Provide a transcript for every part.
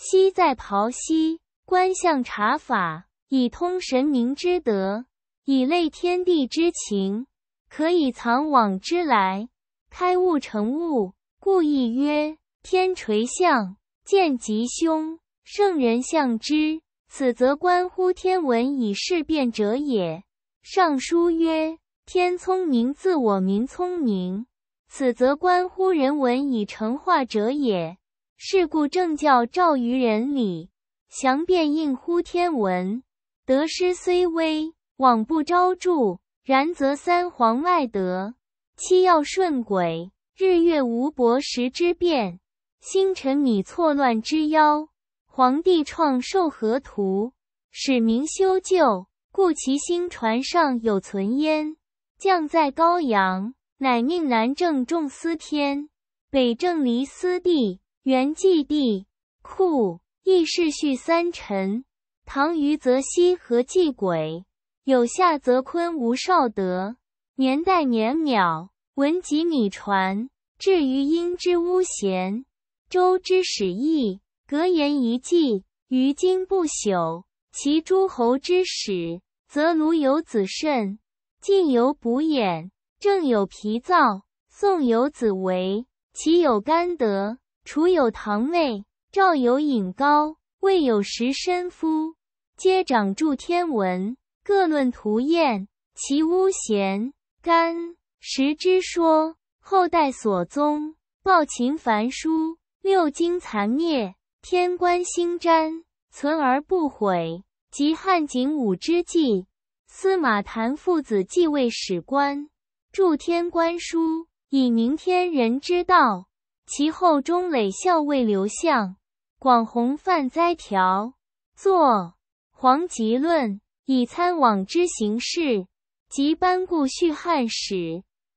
昔在庖羲观象察法，以通神明之德，以类天地之情，可以藏往之来，开物成物，故亦曰天垂象，见吉凶，圣人象之。此则关乎天文以事变者也。《尚书》曰：“天聪明自我民聪明”，此则关乎人文以成化者也。是故正教照于人理，详辨应乎天文。得失虽微，罔不昭著。然则三皇外德，七曜顺轨，日月无薄时之变，星辰米错乱之妖。皇帝创授河图，使民修旧，故其星船上有存焉。降在高阳，乃命南正重司天，北正离斯地。元济帝库亦是序三臣，唐虞则西和祭轨，有夏则坤、吴绍德，年代年秒，文集米传。至于殷之巫贤，周之始义，格言遗迹，于今不朽。其诸侯之始，则卢由子慎，晋有卜衍，郑有皮兆，宋有子韦，齐有甘德。楚有堂妹，赵有尹高，魏有石申夫，皆掌著天文，各论图验，其巫贤干时之说，后代所宗。暴秦凡书，六经残灭，天官星占存而不毁。及汉景武之际，司马谈父子继位史官，著《天官书》，以明天人之道。其后，钟磊校尉刘向、广弘犯灾条作《黄极论》，以参往之行事；及班固叙汉史》，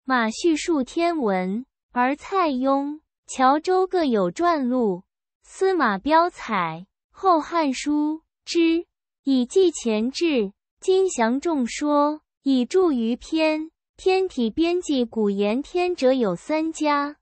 马叙述天文，而蔡邕、谯周各有传录。司马彪采《后汉书》之以记前志，金祥众说以著于篇。天体编辑古言天者有三家。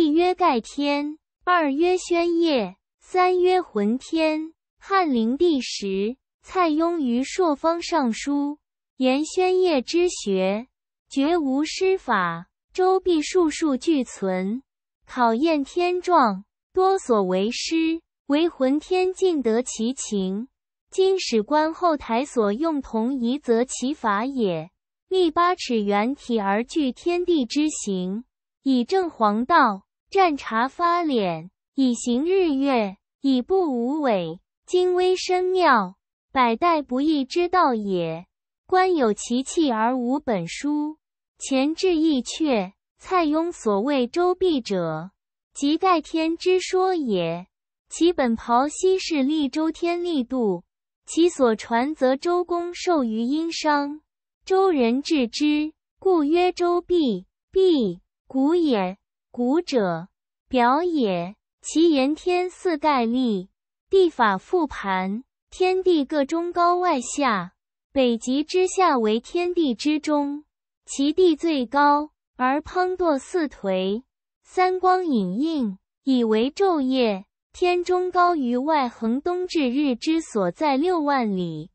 一曰盖天，二曰宣夜，三曰浑天。汉灵帝时，蔡邕于朔方上书，言宣夜之学绝无师法，周必数数俱存，考验天状多所为师，唯浑天尽得其情。今史官后台所用同仪，则其法也。立八尺圆体而具天地之形。以正黄道，战茶发敛，以行日月，以布五纬，精微深妙，百代不易之道也。观有其器而无本书，前置亦阙。蔡邕所谓周必者，即盖天之说也。其本袍西是立周天立度，其所传则周公授于殷商，周人治之，故曰周必。必。古也，古者表也。其言天似盖立，地法复盘。天地各中高外下，北极之下为天地之中，其地最高，而滂堕四颓。三光隐映，以为昼夜。天中高于外横，东至日之所在六万里，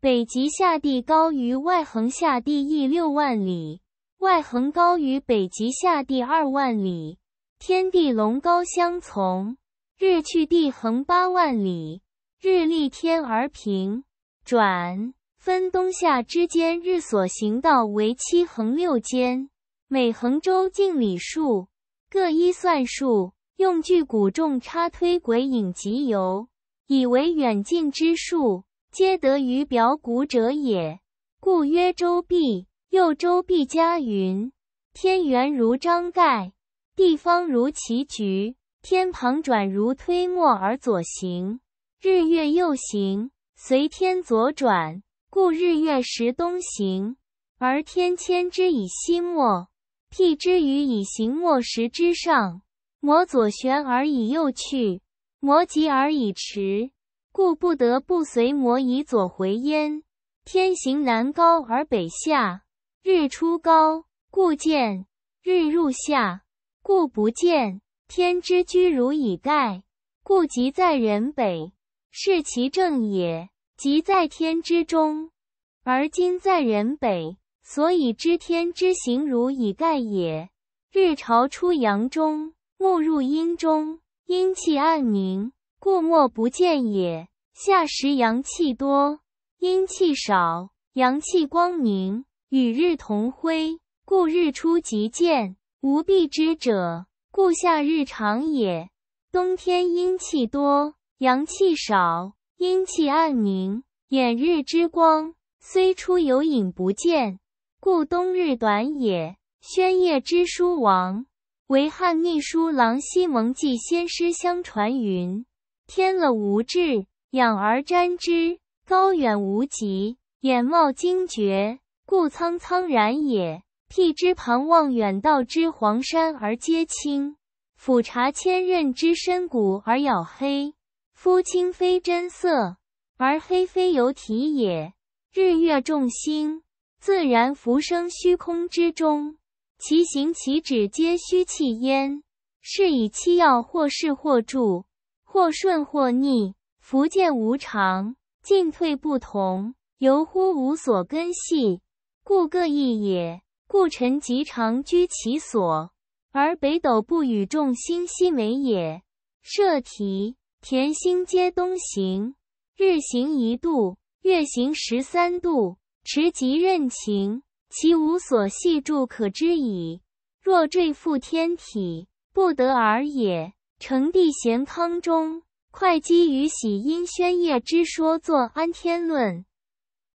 北极下地高于外横下地亦六万里。外横高于北极下地二万里，天地龙高相从；日去地衡八万里，日立天而平转。分冬夏之间，日所行道为七横六间，每横周径里数各一算数，用距骨重差推鬼影极游，以为远近之数，皆得于表谷者也，故曰周必。右周必嘉云：天圆如张盖，地方如棋局，天旁转如推磨而左行，日月右行，随天左转，故日月时东行，而天牵之以西末，辟之于以行末时之上，摩左旋而以右去，摩极而以迟，故不得不随摩以左回焉。天行南高而北下。日出高，故见；日入下，故不见。天之居如以盖，故即在人北，是其正也；即在天之中，而今在人北，所以知天之行如以盖也。日朝出阳中，暮入阴中，阴气暗凝，故莫不见也。夏时阳气多，阴气少，阳气光明。与日同辉，故日出即见，无蔽之者，故夏日长也。冬天阴气多，阳气少，阴气暗凝，掩日之光，虽出有影不见，故冬日短也。宣夜之书亡，为汉秘书郎西蒙记先师相传云：天了无志，仰而瞻之，高远无极，眼冒惊绝。故苍苍然也。辟之旁望远，道之黄山而皆青；俯察千仞之深谷而杳黑。夫青非真色，而黑非由体也。日月众星，自然浮生虚空之中，其行其止皆虚气焉。是以七要或是或住，或顺或逆，福见无常，进退不同，由乎无所根系。故各异也。故臣即常居其所，而北斗不与众星西美也。设题，田星皆东行，日行一度，月行十三度，持极任情，其无所系住可知矣。若坠覆天体，不得而也。成帝咸康中，会稽余喜因宣业之说，作《安天论》。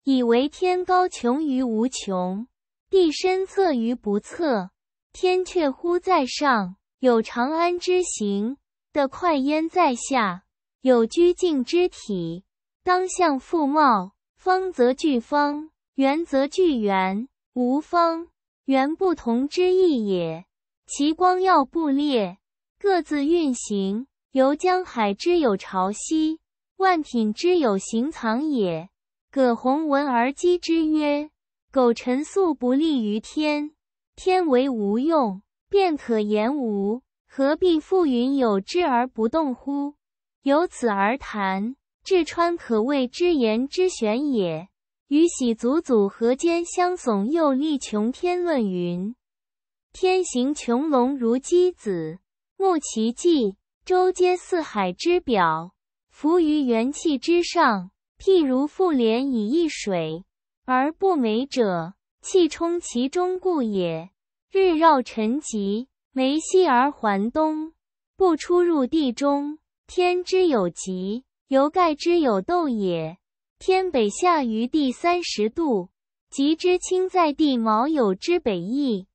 以为天高穷于无穷，地深测于不测。天却乎在上，有长安之行的快焉在下，有居静之体。当向复貌，方则具方，圆则具圆，无方圆不同之意也。其光耀不列，各自运行，由江海之有潮汐，万品之有行藏也。葛洪闻而讥之曰：“苟陈素不利于天，天为无用，便可言无，何必复云有之而不动乎？”由此而谈，至川可谓之言之玄也。余喜祖祖何间相耸，又立穷天论云：“天行穹隆如鸡子，目其迹，周皆四海之表，浮于元气之上。”譬如复莲以一水而不美者，气冲其中故也。日绕陈极，梅西而还东，不出入地中。天之有极，犹盖之有斗也。天北下于地三十度，极之清在地卯酉之北翼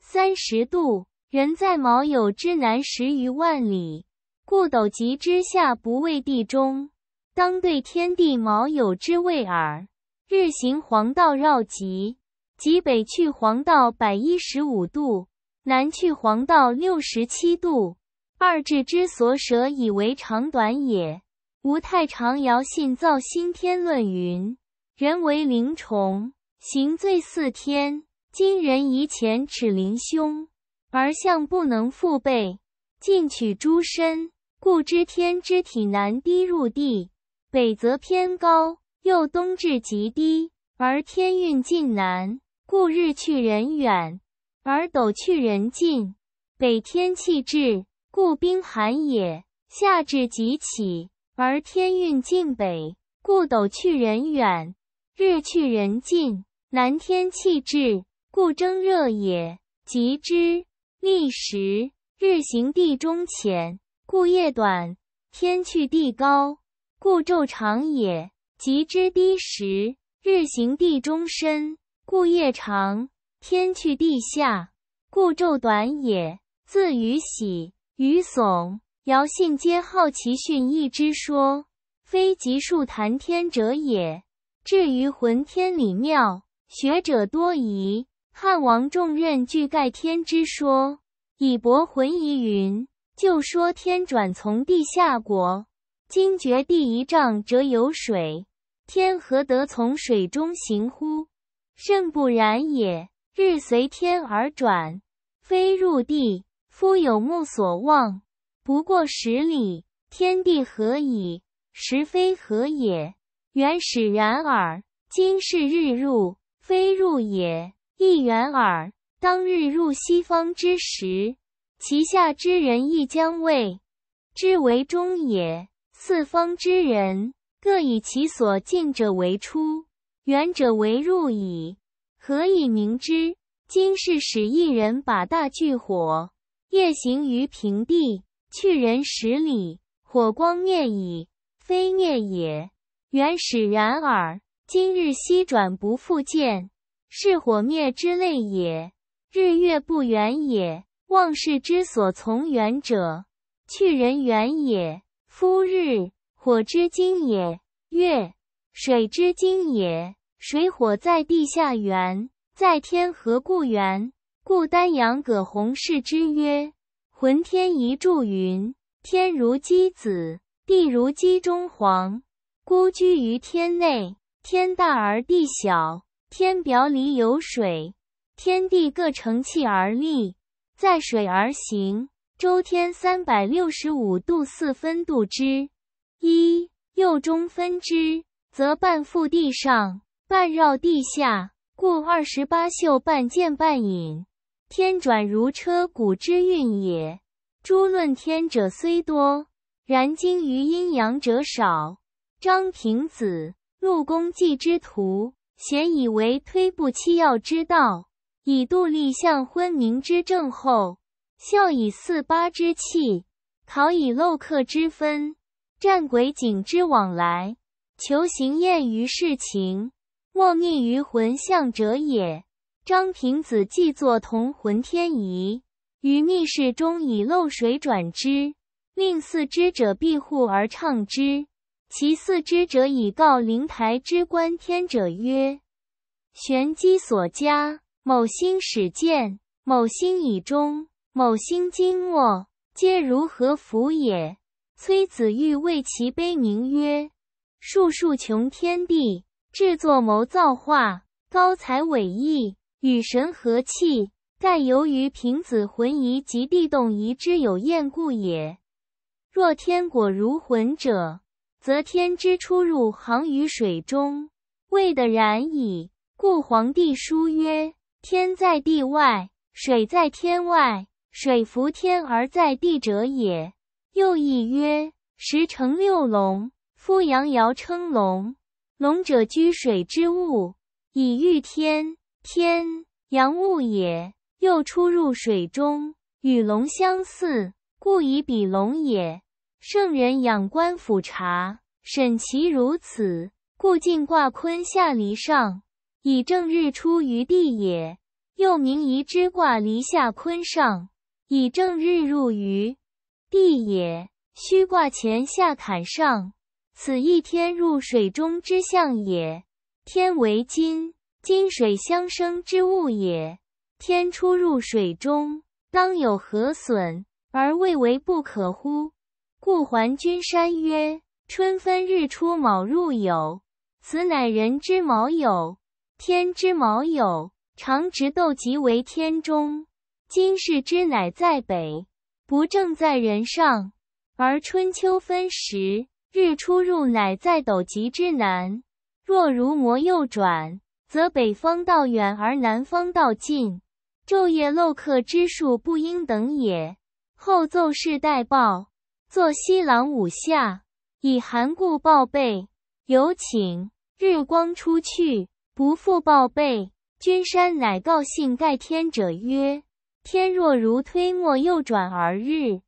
三十度，人在卯酉之南十余万里，故斗极之下不为地中。当对天地卯有之谓耳。日行黄道绕极，极北去黄道百一十五度，南去黄道六十七度。二至之所舍，以为长短也。吴太常尧信造新天论云：人为灵虫，行最似天。今人以前齿临胸，而象不能复背，尽取诸身，故知天之体难低入地。北则偏高，又冬至极低，而天运近南，故日去人远，而斗去人近。北天气至，故冰寒也。夏至极起，而天运近北，故斗去人远，日去人近。南天气至，故蒸热也。极之逆时，日行地中浅，故夜短；天去地高。故昼长也，极之低时，日行地中深，故夜长；天去地下，故昼短也。自于喜于耸尧舜，皆好其训义之说，非极数谈天者也。至于浑天理妙，学者多疑。汉王重任具盖天之说，以博浑疑云。就说天转从地下国。今觉地一丈，折有水。天何得从水中行乎？甚不然也。日随天而转，非入地。夫有目所望，不过十里。天地何以时非何也？原始然耳。今是日入，非入也，亦远耳。当日入西方之时，其下之人亦将谓之为中也。四方之人，各以其所近者为出，远者为入矣。何以明之？今是使一人把大炬火，夜行于平地，去人十里，火光灭矣，非灭也，远始然耳。今日西转不复见，是火灭之类也。日月不远也，望事之所从远者，去人远也。夫日火之精也，月水之精也。水火在地下源，在天何故源？故丹阳葛洪氏之曰：“浑天一柱云，天如鸡子，地如鸡中黄，孤居于天内。天大而地小，天表里有水，天地各成气而立，在水而行。”周天三百六十五度四分度之一，右中分之，则半覆地上，半绕地下，故二十八宿半见半隐。天转如车毂之运也。诸论天者虽多，然精于阴阳者少。张平子陆公祭之徒，咸以为推不七要之道，以度立向昏明之政后。孝以四八之气，考以漏客之分，战鬼景之往来，求形验于世情，莫逆于魂象者也。张平子既作同魂天仪，于密室中以漏水转之，令四之者庇护而唱之。其四之者以告灵台之观天者曰：“玄机所加，某心始见，某心已终。”某星金卧，皆如何福也？崔子玉为其悲，名曰：“树数穷天地，制作谋造化，高才伟艺，与神和气。盖由于平子浑仪及地动仪之有厌故也。若天果如浑者，则天之出入行于水中，未得然矣。故皇帝书曰：‘天在地外，水在天外。’”水伏天而在地者也。又译曰，石成六龙。夫阳爻称龙，龙者居水之物，以御天，天阳物也。又出入水中，与龙相似，故以比龙也。圣人仰观俯察，审其如此，故尽卦坤下离上，以正日出于地也。又名宜之卦，离下坤上。以正日入于地也。虚挂前下坎上，此一天入水中之象也。天为金，金水相生之物也。天出入水中，当有何损而未为不可乎？故还君山曰：春分日出卯入酉，此乃人之卯酉，天之卯酉，常直斗即为天中。今世之乃在北，不正在人上；而春秋分时，日出入乃在斗极之南。若如摩右转，则北方道远而南方道近，昼夜漏刻之数不应等也。后奏事待报，坐西廊五下，以函故报备。有请日光出去，不复报备。君山乃告信盖天者曰。天若如推磨右转而日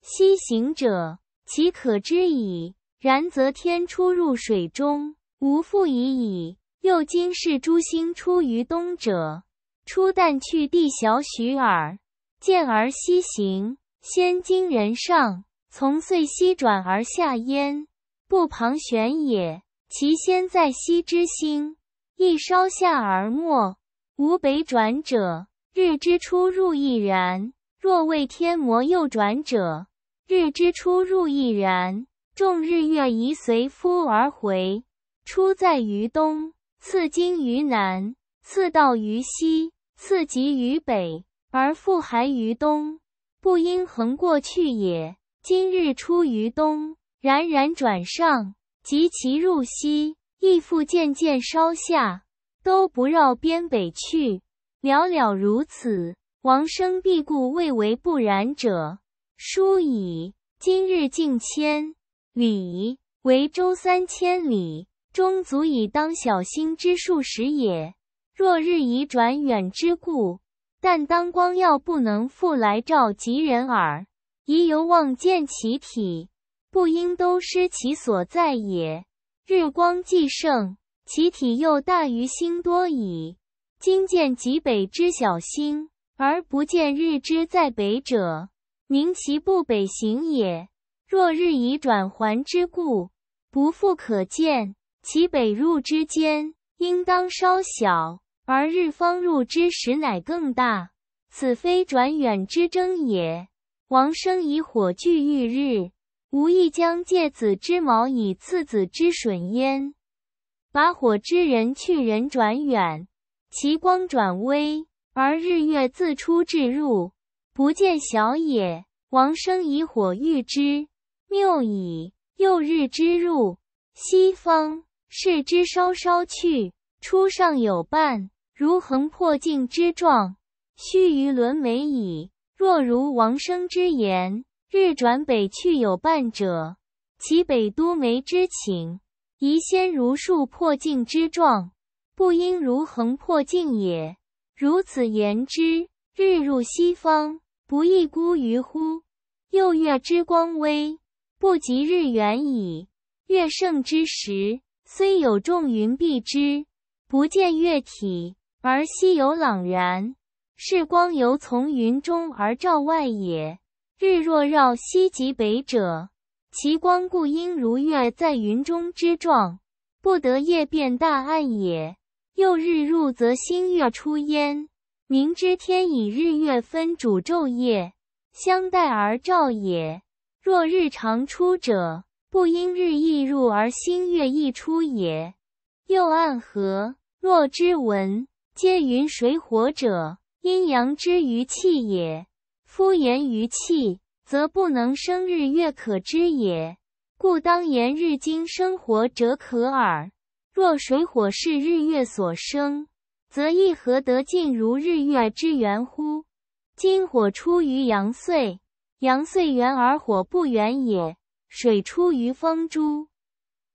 西行者，岂可知矣？然则天出入水中，无复已矣。又今是诸星出于东者，初但去地小许耳，渐而西行，先经人上，从遂西转而下焉，不旁旋也。其先在西之星，亦稍下而没，无北转者。日之出入亦然。若为天魔右转者，日之出入亦然。众日月宜随夫而回，出在于东，次经于南，次到于西，次及于北，而复还于东，不应横过去也。今日出于东，冉冉转上，及其入西，亦复渐渐稍下，都不绕边北去。寥了如此，王生必故未为不然者，书矣。今日敬千里，为周三千里，终足以当小星之数十也。若日已转远之故，但当光耀不能复来照及人耳，宜犹望见其体，不应都失其所在也。日光既盛，其体又大于星多矣。今见极北之小星，而不见日之在北者，明其不北行也。若日以转环之故，不复可见。其北入之间，应当稍小，而日方入之时，乃更大。此非转远之争也。王生以火炬遇日，吾亦将借子之矛以刺子之笋焉。把火之人去，人转远。其光转微，而日月自出至入，不见小也。王生以火喻之，谬矣。又日之入西方，视之稍稍去，初上有半，如横破镜之状，须臾沦为矣。若如王生之言，日转北去有半者，其北都梅之顷，宜先如数破镜之状。不应如横破镜也。如此言之，日入西方，不亦孤于乎？又月之光微，不及日远矣。月盛之时，虽有众云蔽之，不见月体，而夕有朗然，是光由从云中而照外也。日若绕西及北者，其光故应如月在云中之状，不得夜变大暗也。又日入则星月出焉，明之天以日月分主昼夜，相待而照也。若日常出者，不因日亦入而星月亦出也。又暗合，若之文，皆云水火者，阴阳之于气也。夫言于气，则不能生日月可知也。故当言日经生活者可耳。若水火是日月所生，则亦何得尽如日月之圆乎？今火出于阳岁，阳岁圆而火不圆也；水出于方珠，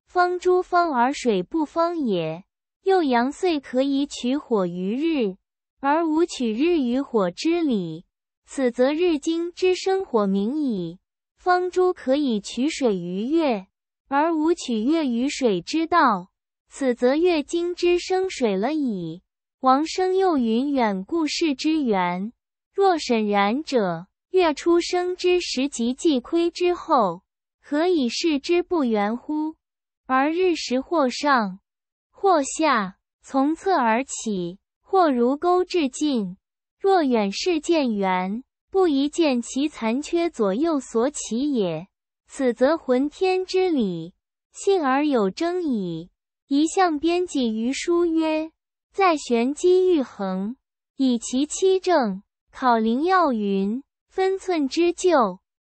方珠方而水不方也。又阳岁可以取火于日，而无取日于火之理；此则日经之生火明矣。方珠可以取水于月，而无取月于水之道。此则月经之生水了矣。王生又云远故视之源，若审然者，月初生之时即既亏之后，何以视之不圆乎？而日食或上，或下，从侧而起，或如钩至尽，若远视见圆，不宜见其残缺左右所起也。此则浑天之理，信而有征矣。一向编辑于书曰：“在玄机玉恒，以其七正考灵要云，分寸之旧，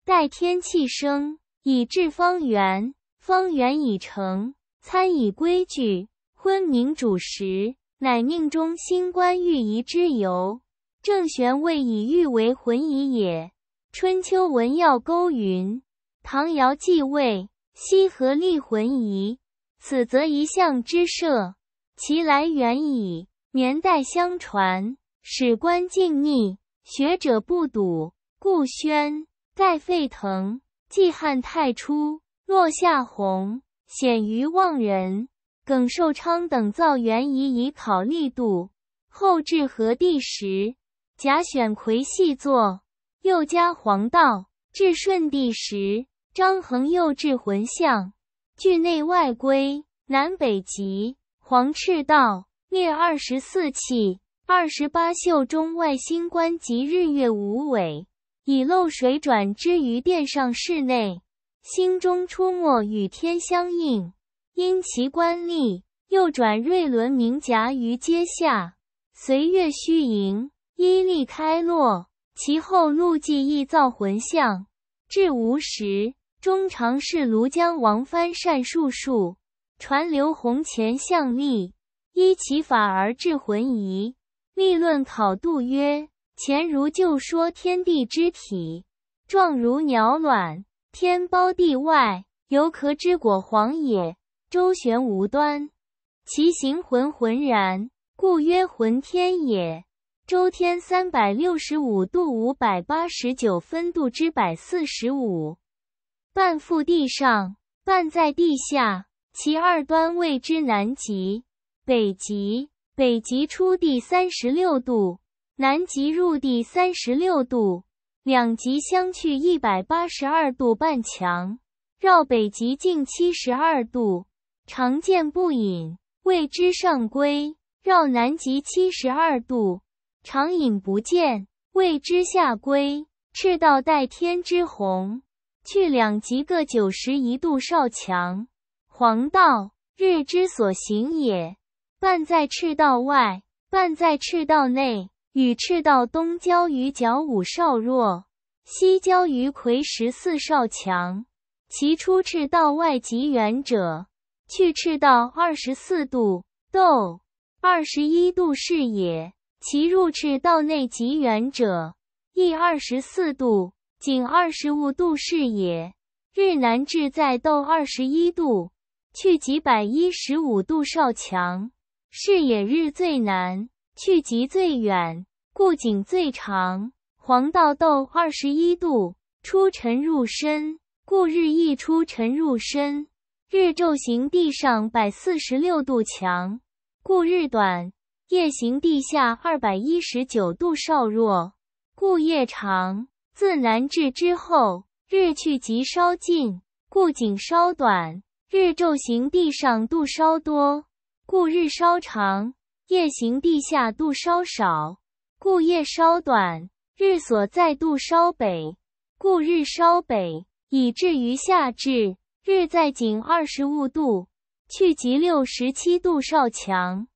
待天气生，以至方圆。方圆以成，参以规矩，昏明主时，乃命中心官御仪之由。正玄位以御为魂仪也。春秋文要勾云：唐尧继位，羲和立魂仪。”此则一向之设，其来源矣。年代相传，史官静谧，学者不睹，故宣盖沸腾，继汉太初，落下鸿显于望人，耿寿昌等造元仪以考力度。后至和帝时，贾选夔细作，又加黄道；至顺帝时，张衡又置浑像。具内外归，南北极黄赤道列二十四气二十八宿中外星官及日月无尾，以漏水转之于殿上室内星中出没与天相应因其官吏又转瑞轮明夹于阶下随月虚盈依历开落其后路迹亦造魂像至无时。中常侍庐江王藩善术数，传刘洪前相历，依其法而制浑仪。立论考度曰：前如旧说，天地之体，状如鸟卵，天包地外，犹壳之裹黄也。周旋无端，其形浑浑然，故曰浑天也。周天三百六十五度五百八十九分度之百四十五。半覆地上，半在地下，其二端谓之南极、北极。北极出地三十六度，南极入地三十六度，两极相去一百八十二度半墙，绕北极径七十二度，常见不隐，谓之上归；绕南极七十二度，常隐不见，谓之下归。赤道带天之红。去两极各九十一度少强，黄道日之所行也。半在赤道外，半在赤道内，与赤道东交于角五少弱，西交于魁十四少强。其出赤道外极远者，去赤道二十四度斗二十一度是也；其入赤道内极远者，亦二十四度。景二十五度视野，日南至在斗二十一度，去极百一十五度少强，视野日最南，去极最远，故景最长。黄道斗二十一度，出尘入深，故日易出尘入深。日昼行地上百四十六度强，故日短；夜行地下二百一十九度少弱，故夜长。自南至之后，日去极稍近，故景稍短；日昼行地上度稍多，故日稍长；夜行地下度稍少，故夜稍短。日所在度稍北，故日稍北，以至于夏至，日在景二十五度，去极六十七度稍强，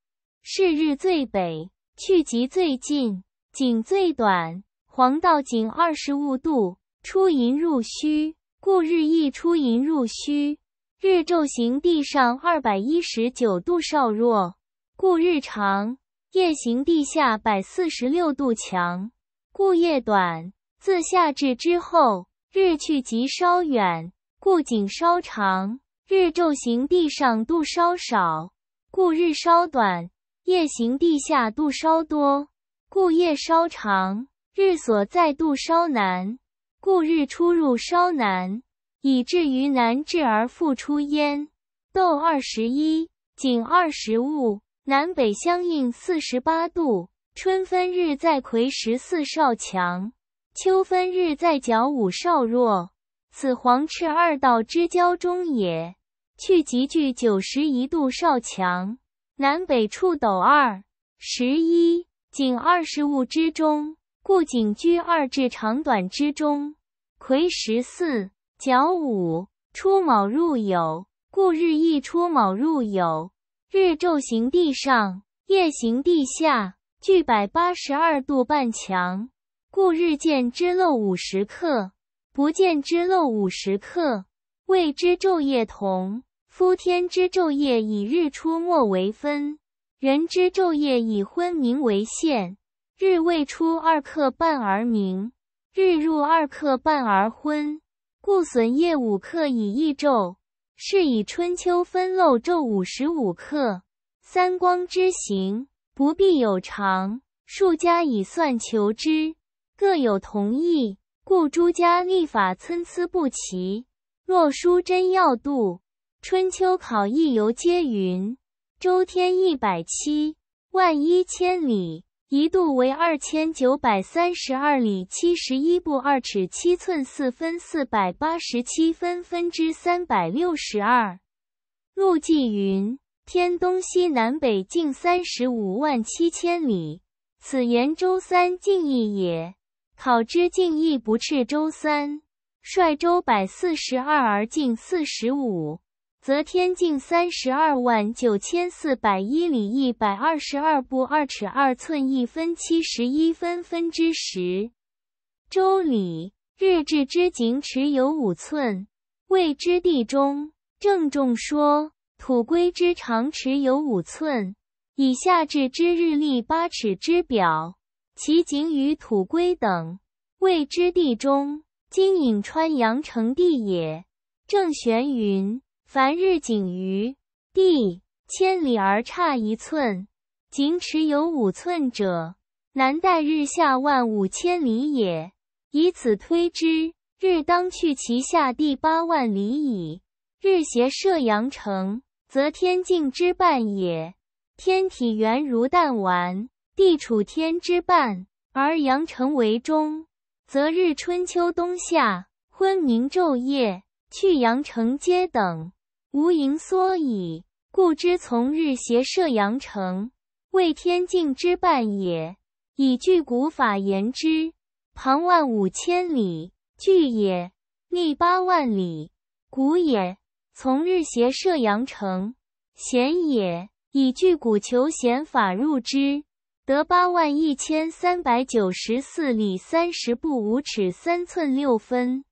是日最北，去极最近，景最短。黄道仅二十五度，出盈入虚，故日亦出盈入虚。日昼行地上二百一十九度少弱，故日长；夜行地下百四十六度强，故夜短。自夏至之后，日去极稍远，故景稍长；日昼行地上度稍少，故日稍短；夜行地下度稍多，故夜稍长。日所在度稍南，故日出入稍南，以至于南至而复出焉。斗二十一，井二十物，南北相应四十八度。春分日在魁十四少强，秋分日在角五少弱。此黄赤二道之交中也。去极聚九十一度少强，南北处斗二十一、井二十物之中。故景居二至长短之中，魁十四，角五，出卯入酉。故日亦出卯入酉，日昼行地上，夜行地下，距百八十二度半强。故日见之漏五十刻，不见之漏五十刻，谓之昼夜同。夫天之昼夜以日出没为分，人之昼夜以昏明为限。日未出二刻半而明，日入二刻半而昏，故损夜五刻以益昼。是以春秋分漏昼五十五刻，三光之行不必有常。数家以算求之，各有同意。故诸家历法参差不齐。若书真要度，春秋考异游皆云：周天一百七万一千里。一度为二千九百三十二里七十一步二尺七寸四分四百八十七分分之三百六十二。陆绩云：天东西南北径三十五万七千里，此言周三径一也。考之径一不赤周三，率周百四十二而进四十五。则天径三十二万九千四百一里一百二十二步二尺二寸一分七十一分分之十。周礼日至之井尺有五寸，谓之地中。郑众说土龟之长尺有五寸，以下至之日历八尺之表，其景与土龟等，谓之地中。今颍川阳城地也。郑玄云。凡日景于地千里而差一寸，景尺有五寸者，难待日下万五千里也。以此推之，日当去其下地八万里矣。日斜射阳城，则天镜之半也。天体圆如弹丸，地处天之半，而阳城为中，则日春秋冬夏昏明昼夜去阳城皆等。无盈缩矣。故知从日斜射阳城，为天境之半也。以据古法言之，旁万五千里，距也；逆八万里，古也。从日斜射阳城，贤也。以据古求贤法入之，得八万一千三百九十四里三十步五尺三寸六分。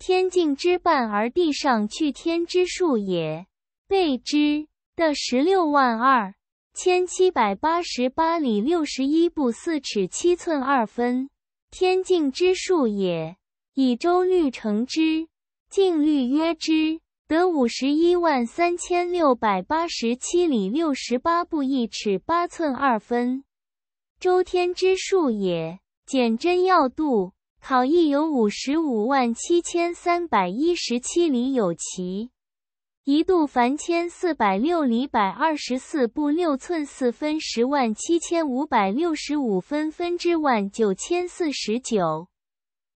天径之半而地上去天之数也，备之得十六万二千七百八十八里六十一步四尺七寸二分，天径之数也。以周率乘之，径率约之，得五十一万三千六百八十七里六十八步一尺八寸二分，周天之数也。减真要度。考邑有五十五万七千三百一十七里有奇，一度凡千四百六里百二十四步六寸四分十万七千五百六十五分分之万九千四十九，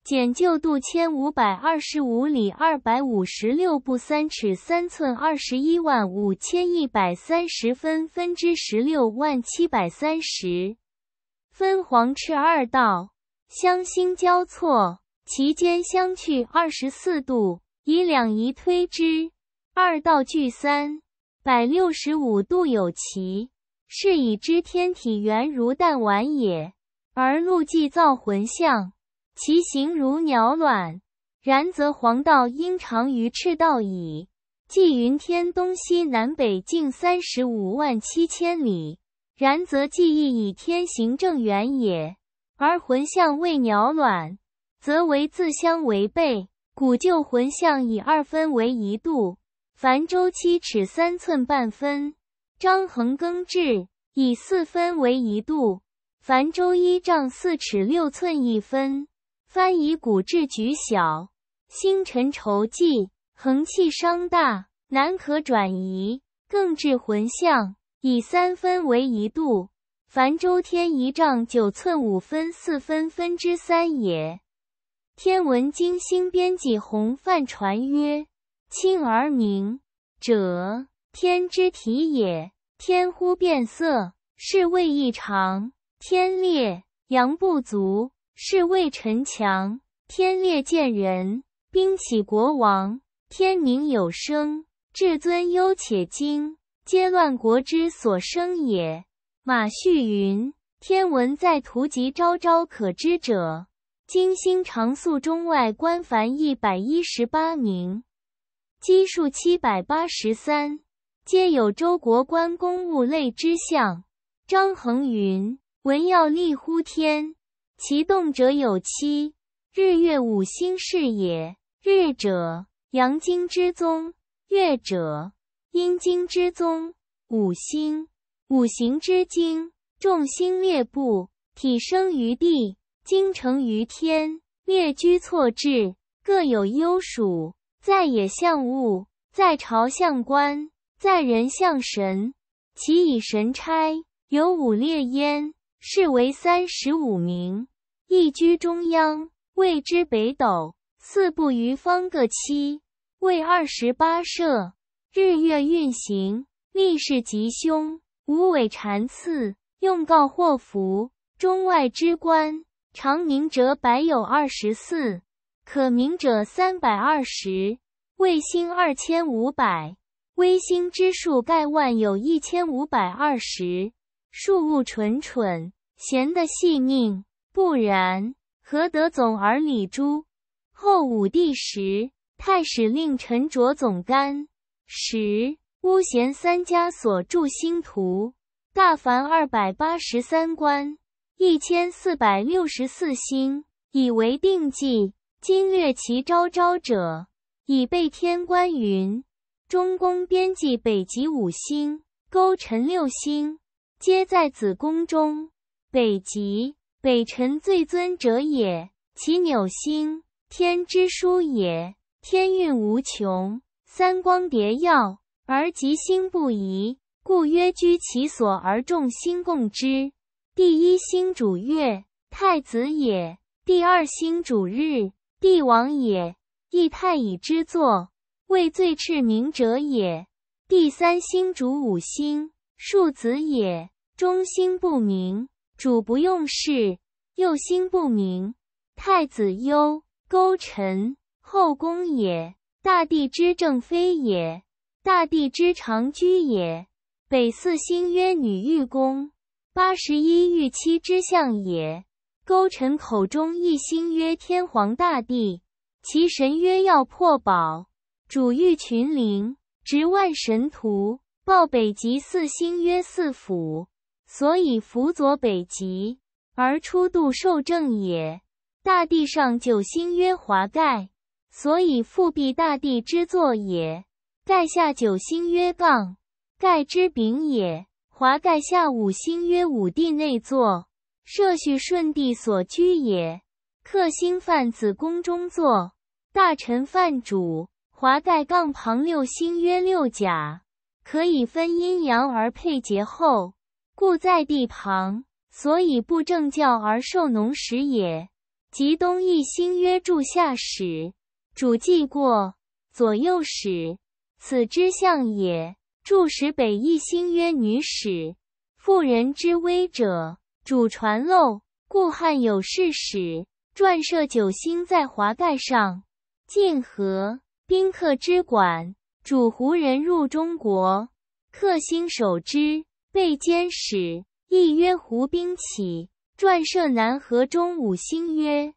减旧度千五百二十五里二百五十六步三尺三寸二十一万五千一百三十分分之十六万七百三十分黄赤二道。相星交错，其间相去二十四度，以两仪推之，二道距三百六十五度有奇，是以知天体圆如弹丸也。而路纪造浑象，其形如鸟卵，然则黄道应长于赤道矣。即云天东西南北径三十五万七千里，然则既亦以天行正圆也。而魂象为鸟卵，则为自相违背。古旧魂象以二分为一度，凡周七尺三寸半分。张衡更制以四分为一度，凡周一丈四尺六寸一分。翻以古制举小，星辰稠密，恒气伤大，难可转移。更制魂象以三分为一度。凡周天一丈九寸五分四分分之三也。天文精星编辑洪范传曰：清而明者，天之体也。天忽变色，是谓异常。天烈阳不足，是谓陈强。天烈见人，兵起国王。天明有声，至尊忧且惊，皆乱国之所生也。马旭云：天文在图集昭昭可知者，金星常宿中外官凡一百一十八名，基数七百八十三，皆有周国官公务类之象。张衡云：文要立乎天，其动者有七，日月五星是也。日者阳经之宗，月者阴经之宗，五星。五行之精，众星列布，体生于地，精成于天，列居错志，各有优属。在野象物，在朝象官，在人象神。其以神差，有五列焉，是为三十五名。一居中央，谓之北斗。四不于方，各七，谓二十八舍。日月运行，历势吉凶。五尾禅次，用告祸福，中外之官，长明者百有二十四，可明者三百二十，卫星二千五百，微星之数盖万有一千五百二十。数务蠢蠢，贤的细腻，不然何得总而理诸？后武帝时，太史令陈卓总干十。巫衔三家所著星图，大凡二百八十三关，一千四百六十四星，以为定计。今略其昭昭者，以备天官云：中宫编辑北极五星，勾陈六星，皆在子宫中。北极，北辰最尊者也。其纽星，天之枢也。天运无穷，三光迭耀。而吉星不移，故曰居其所而众星共之。第一星主月，太子也；第二星主日，帝王也；地太乙之作，为最赤明者也。第三星主五星，庶子也。中星不明，主不用事；右星不明，太子忧，勾陈后宫也。大帝之正非也。大地之长居也，北四星曰女御宫，八十一御妻之象也。勾陈口中一星曰天皇大帝，其神曰要破宝，主御群灵，执万神图，抱北极四星曰四辅，所以辅佐北极而出度受正也。大地上九星曰华盖，所以覆庇大地之作也。盖下九星曰杠，盖之丙也。华盖下五星曰五帝内坐，社取顺帝所居也。克星犯子宫中坐，大臣犯主。华盖杠旁六星曰六甲，可以分阴阳而配节后，故在地旁，所以布正教而受农时也。及东一星曰柱下使，主祭过，左右使。此之象也。柱使北一星曰女史，妇人之危者。主传漏，故汉有侍史。撰设九星在华盖上，晋河宾客之馆。主胡人入中国，客星守之，备监使。亦曰胡兵起。撰设南河中五星曰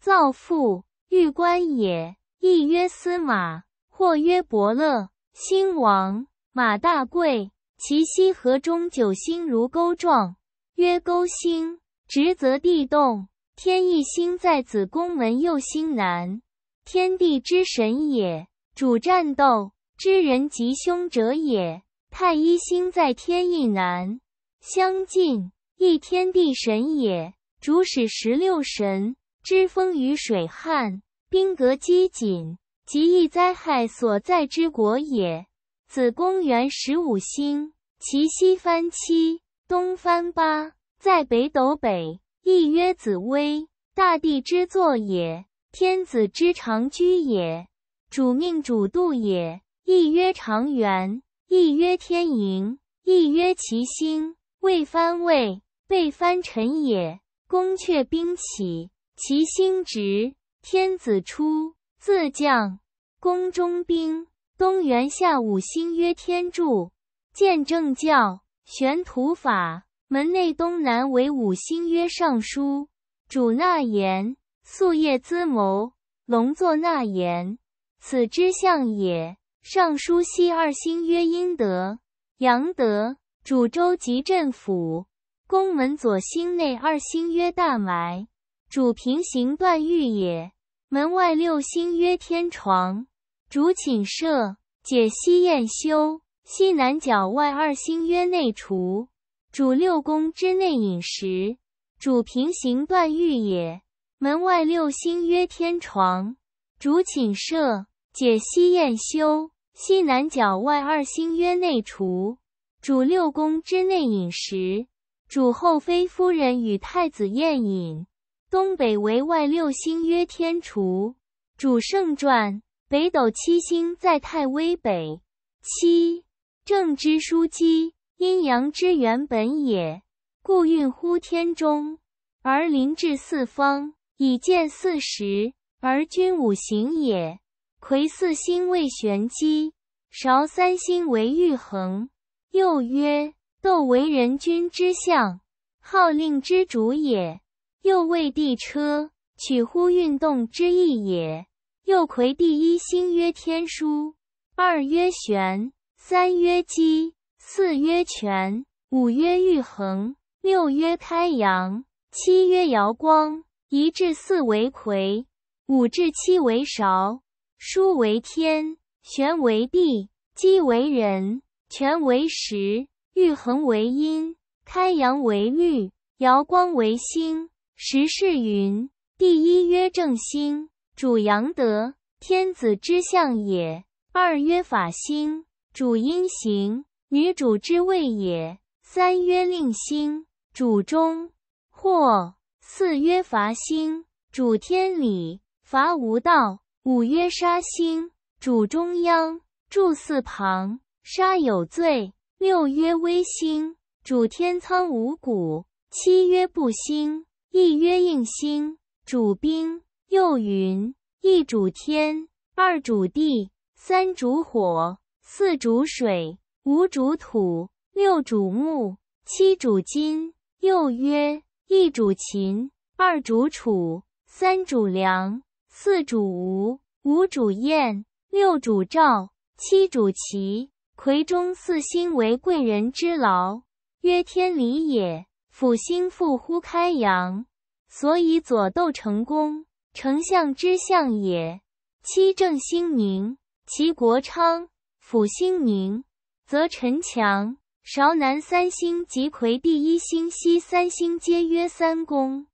造父，御官也。亦曰司马。或曰伯乐、兴王、马大贵，其西河中九星如钩状，曰钩星。直则地动，天一星在子宫门右星南，天地之神也，主战斗，知人吉凶者也。太一星在天一南，相近，亦天地神也，主使十六神知风雨水旱，兵革机谨。极易灾害所在之国也。子，公元十五星，其西番七，东番八，在北斗北，亦曰子威，大地之作也，天子之常居也，主命主度也，亦曰长元，亦曰天盈，亦曰其星。未番位，被番臣也。宫阙兵起，其星直，天子出。四将宫中兵，东元下五星曰天柱，建正教玄土法门内东南为五星曰尚书，主纳言，宿业咨谋，龙坐纳言，此之象也。尚书西二星曰阴德、阳德，主州及镇府。宫门左星内二星曰大埋，主平行断玉也。门外六星曰天床，主寝舍；解西宴休。西南角外二星曰内厨，主六宫之内饮食，主平行断欲也。门外六星曰天床，主寝舍；解西宴休。西南角外二星曰内厨，主六宫之内饮食，主后妃夫人与太子宴饮。东北为外六星，曰天厨，主圣传。北斗七星在太微北，七正之枢机，阴阳之原本也。故运乎天中，而临至四方，以见四时，而君五行也。魁四星为玄机，韶三星为玉衡。又曰，斗为人君之相，号令之主也。又谓地车取乎运动之意也。又魁第一星曰天枢，二曰玄，三曰玑，四曰权，五曰玉衡，六曰开阳，七曰摇光。一至四为魁，五至七为勺。枢为天，玄为地，玑为人，权为时，玉衡为阴，开阳为律，瑶光为星。时事云：第一曰正星，主阳德，天子之象也；二曰法星，主阴行，女主之位也；三曰令星，主中或；四曰罚星，主天理，罚无道；五曰杀星，主中央，助四旁，杀有罪；六曰微星，主天仓五谷；七曰不星。一曰应星，主冰；又云一主天，二主地，三主火，四主水，五主土，六主木，七主金。又曰一主秦，二主楚，三主梁，四主吴，五主燕，六主赵，七主齐。魁中四星为贵人之劳，曰天理也。辅星复乎开阳，所以左斗成功，丞相之相也。七正星宁，其国昌；辅星宁，则臣强。韶南三星及魁第一星，西三星皆曰三公，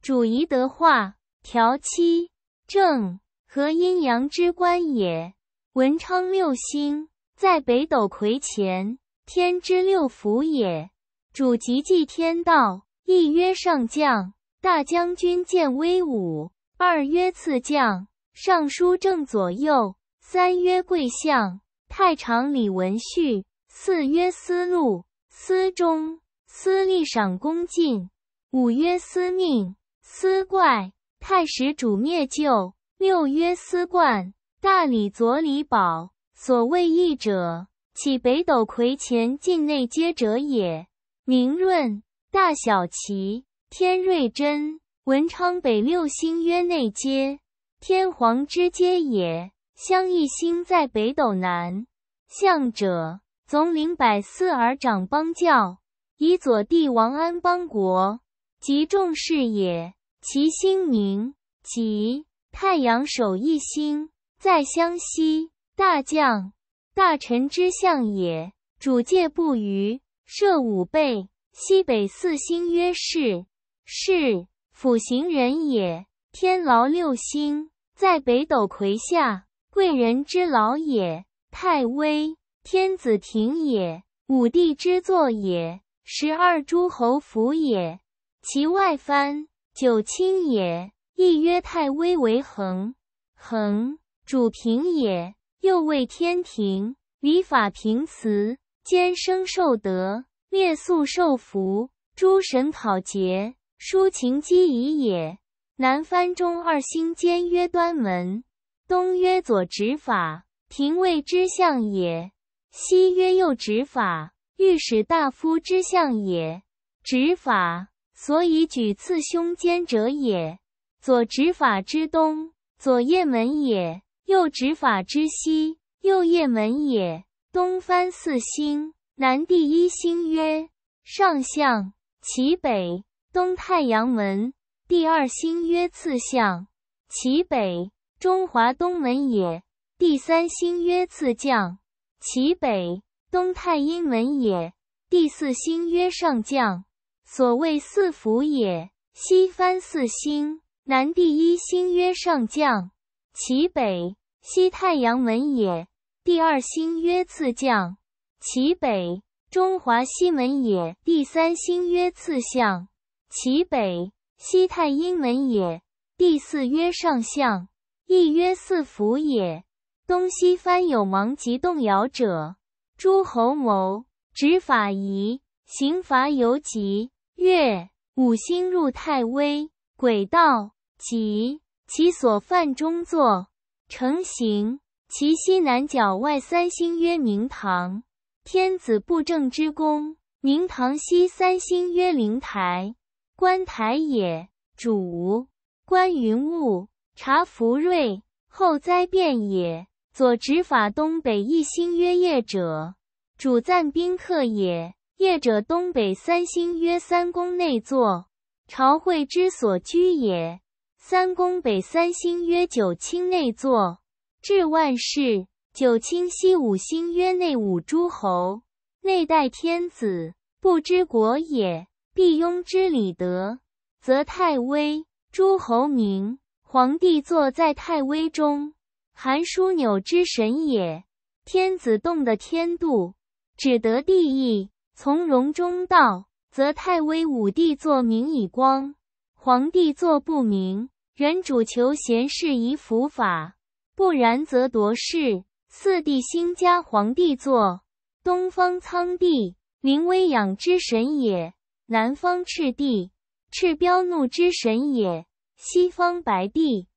主仪德化，调七政，和阴阳之官也。文昌六星在北斗魁前，天之六辅也。主即祭天道，一曰上将大将军，见威武；二曰次将尚书正左右；三曰贵相太常李文旭；四曰司路，司中司吏赏恭敬；五曰司命司怪太史主灭旧；六曰司冠大理左礼宝。所谓义者，岂北斗魁前境内皆者也。明润大小齐天瑞真，文昌北六星曰内阶，天皇之阶也。相一星在北斗南向者，总领百司而掌邦教，以左帝王安邦国，及众事也。其星明，即太阳守一星，在湘西大将大臣之相也，主戒不渝。设五倍，西北四星曰士，士辅行人也。天牢六星在北斗魁下，贵人之牢也。太微，天子庭也，五帝之座也，十二诸侯府也。其外藩九卿也。亦曰太微为衡，衡主平也。又谓天庭，礼法平辞。兼生受德，灭宿受福，诸神考劫，抒情积矣也。南藩中二星，兼曰端门，东曰左执法，廷尉之相也；西曰右执法，御史大夫之相也。执法所以举次凶奸者也。左执法之东，左掖门也；右执法之西，右掖门也。东翻四星，南第一星曰上相，其北东太阳门；第二星曰次相，其北中华东门也；第三星曰次将，其北东太阴门也；第四星曰上将，所谓四府也。西翻四星，南第一星曰上将，其北西太阳门也。第二星曰次将，其北中华西门也。第三星曰次相，其北西太阴门也。第四曰上相，亦曰四府也。东西藩有芒及动摇者，诸侯谋执法仪，刑罚尤急。月五星入太微，轨道极其所犯中作成形。其西南角外三星曰明堂，天子布政之宫。明堂西三星曰灵台，观台也，主观云雾，察福瑞，后灾变也。左执法东北一星曰业者，主赞宾客也。业者东北三星曰三公内座，朝会之所居也。三公北三星曰九卿内座。治万世。九卿悉五星曰内五诸侯，内代天子，不知国也。必庸之礼德，则太微诸侯明，皇帝坐在太微中，寒枢纽之神也。天子动的天度，只得地义，从容中道，则太微武帝坐明以光，皇帝坐不明。人主求贤士以辅法。不然，则夺势。四帝星加皇帝座：东方苍帝，临危养之神也；南方赤帝，赤彪怒之神也；西方白帝，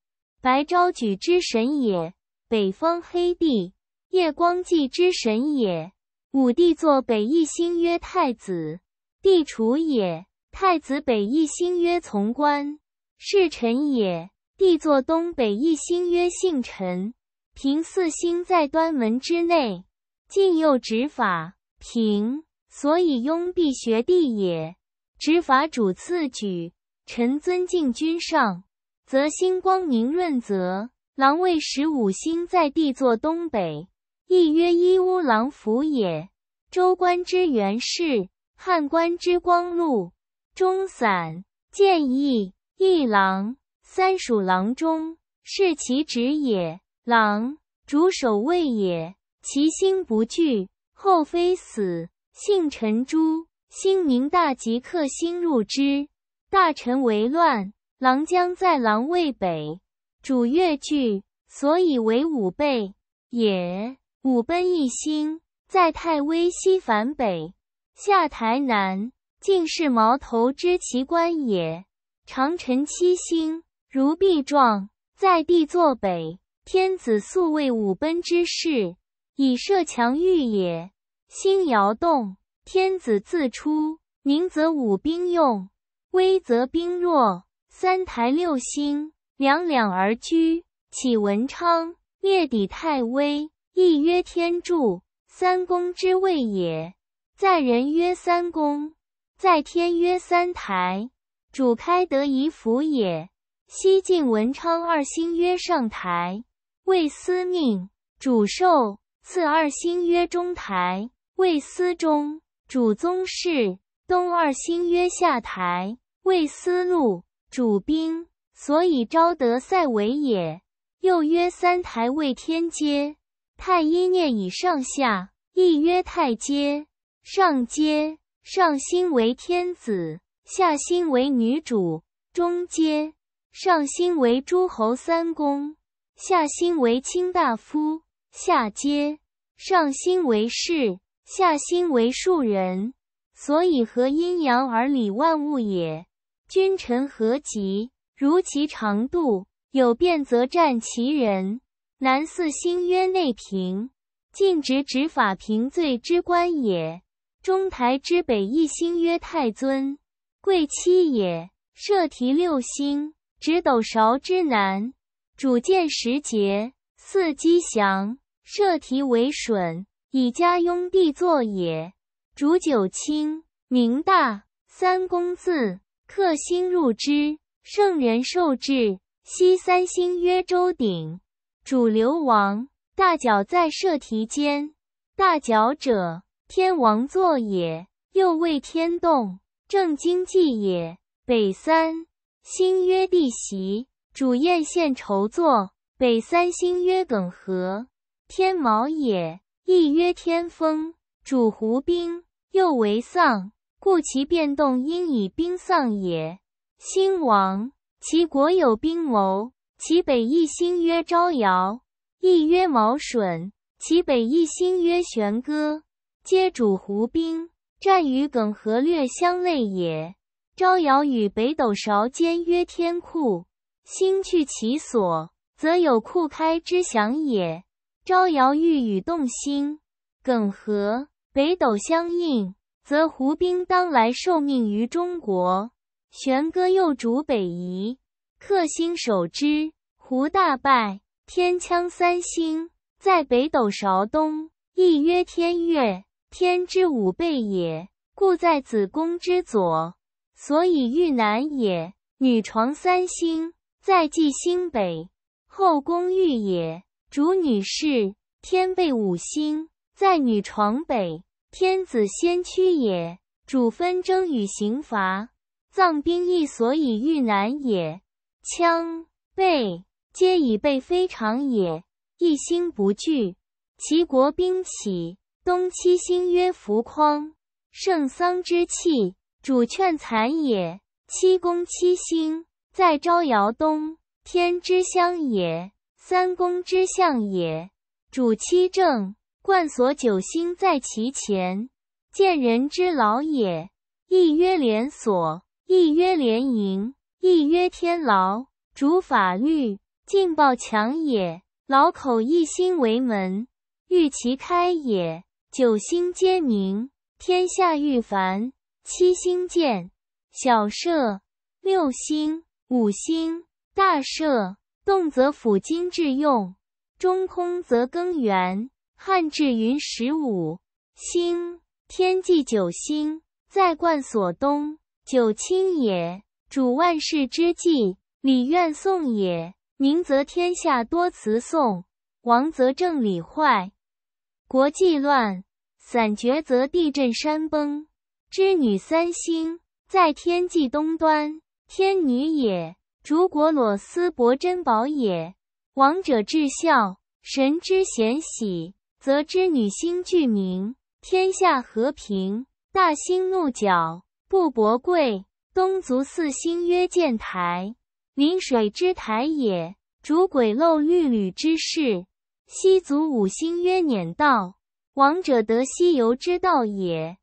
白昭举之神也；北方黑帝，夜光祭之神也。五帝座北一星曰太子，帝楚也；太子北一星曰从官，是臣也。帝座东北一星曰信臣，平四星在端门之内，近右执法平，所以拥必学帝也。执法主次举臣，尊敬君上，则星光明润泽。郎位十五星在帝座东北，亦曰一乌狼辅也。州官之元氏，汉官之光禄中散建议一郎。三属郎中是其职也。郎主守卫也。其心不惧。后非死，幸陈诸星明大吉，克星入之。大臣为乱，郎将在郎位北，主越剧，所以为五倍也。五奔一星，在太微西，反北下台南，尽是矛头之奇观也。长城七星。如壁状，在地作北天子素为五奔之势，以设强御也。星摇动，天子自出；宁则武兵用，威则兵弱。三台六星，两两而居，启文昌，灭底太微，亦曰天柱，三公之位也。在人曰三公，在天曰三台，主开德以辅也。西晋文昌二星曰上台，为司命，主寿；次二星曰中台，为司中，主宗室。东二星曰下台，为司路，主兵。所以昭得塞为也。又曰三台为天阶，太一念以上下，亦曰太阶、上阶、上星为天子，下星为女主，中阶。上星为诸侯三公，下星为卿大夫下阶；上星为士，下星为庶人，所以合阴阳而理万物也。君臣合集，如其长度有变，则战其人。南四星曰内平，尽职执法平罪之官也。中台之北一星曰太尊，贵妻也。设提六星。执斗勺之南，主建时节，四季祥。设题为吮，以家雍地作也。主九卿，名大三公，字克星入之。圣人受制。西三星曰周鼎，主流亡。大角在设题间。大角者，天王座也。又谓天动，正经纪也。北三。星曰地媳，主宴献筹作。北三星曰耿河，天矛也；亦曰天风，主胡兵，又为丧，故其变动应以兵丧也。兴亡，其国有兵谋；其北一星曰招摇，亦曰卯隼；其北一星曰玄戈，皆主胡兵，战与耿河略相类也。招摇与北斗勺间曰天库，星去其所，则有库开之祥也。招摇欲与动星梗合北斗相应，则胡兵当来受命于中国。玄戈右主北夷，克星守之，胡大败。天枪三星在北斗勺东，亦曰天月，天之五倍也，故在子宫之左。所以遇南也。女床三星在季星北，后宫遇也，主女士。天被五星在女床北，天子先驱也，主纷争与刑罚。藏兵亦所以遇难也。枪、背皆以备非常也。一星不惧，齐国兵起。东七星曰浮匡，圣丧之气。主劝残也，七公七星在昭阳东，天之相也，三公之象也。主七政，贯所九星在其前，见人之劳也。亦曰连锁，亦曰连营，亦曰天牢。主法律，禁报强也。牢口一心为门，欲其开也。九星皆明，天下欲繁。七星剑，小射六星，五星大射，动则辅金致用，中空则更元。汉至云十五星，天际九星在冠所东，九卿也，主万事之计，礼怨颂也。宁则天下多辞颂，王则政礼坏，国际乱，散绝则地震山崩。织女三星在天际东端，天女也。竹果裸丝帛珍宝也。王者至孝，神之贤喜，则织女星俱明，天下和平。大星怒角，布帛贵。东足四星曰建台，临水之台也。主鬼漏玉缕之势。西足五星曰辇道，王者得西游之道也。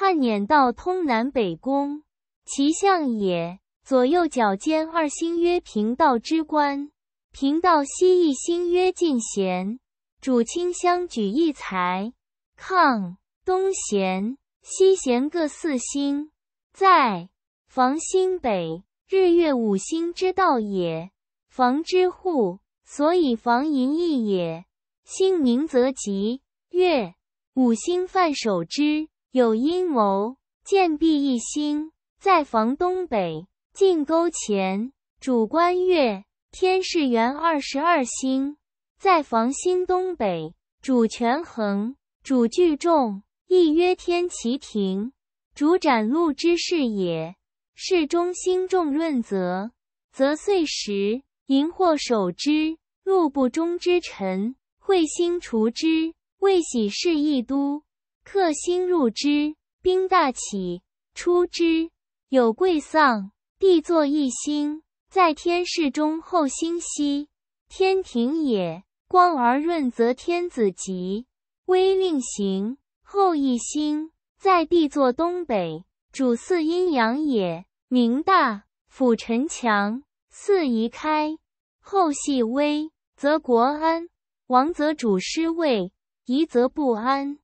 汉辇道通南北宫，其象也。左右角间二星曰平道之官。平道西一星曰进贤，主清香举一才。亢东贤，西贤各四星，在房星北。日月五星之道也。房之户，所以房淫亦也。星明则吉。月五星犯守之。有阴谋，见毕一星在房东北，进沟前，主官月。天是元二十二星，在房星东北，主权衡，主聚众，亦曰天齐庭，主展露之事也。是中星众润泽，则岁时淫惑守之，禄不忠之臣，彗星除之，未喜事亦都。客星入之，兵大起；出之，有贵丧。帝作一星，在天市中后星稀，天庭也。光而润，则天子吉；威令行，后一星在帝坐东北，主四阴阳也。明大，辅臣强；四宜开，后系微，则国安；亡则主失位，移则不安。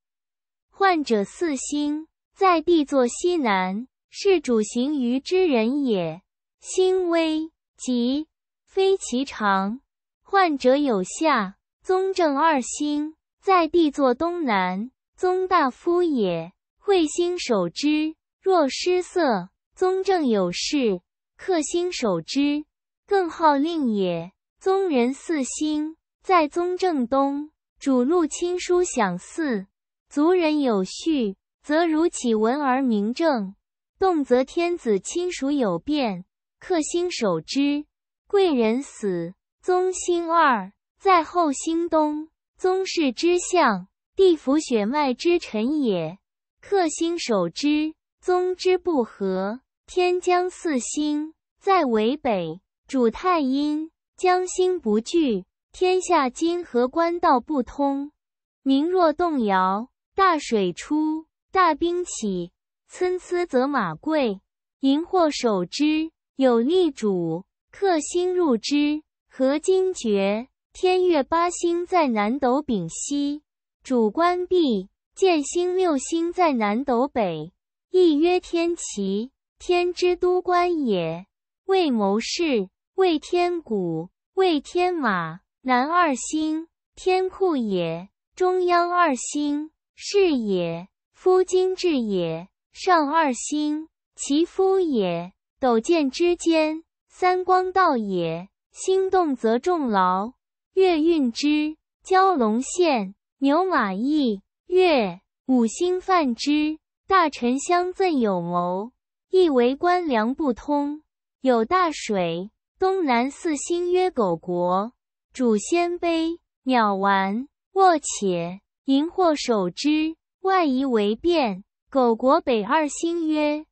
患者四星在地坐西南，是主行于之人也。星微，即非其常。患者有下宗正二星在地坐东南，宗大夫也。彗星守之，若失色。宗正有事，克星守之，更好令也。宗人四星在宗正东，主禄亲疏享祀。族人有序，则如启文而明正；动则天子亲属有变，克星守之。贵人死，宗兴二在后兴东，宗室之相，地府血脉之臣也。克星守之，宗之不和。天将四星在为北，主太阴，将星不聚，天下金河官道不通，明若动摇。大水出，大兵起。参差则马贵，荧惑守之，有力主。克星入之，合金绝。天月八星在南斗丙西，主官弼。建星六星在南斗北，亦曰天齐，天之都官也。谓谋士，为天谷，为天马。南二星，天库也。中央二星。是也。夫今至也，上二星，其夫也。斗剑之间，三光道也。星动则众劳。月运之，蛟龙现，牛马异。月五星犯之，大臣相赠有谋。亦为官粮不通。有大水。东南四星曰狗国，主鲜卑、鸟丸、卧且。荧惑守之，外移为变。苟国北二星曰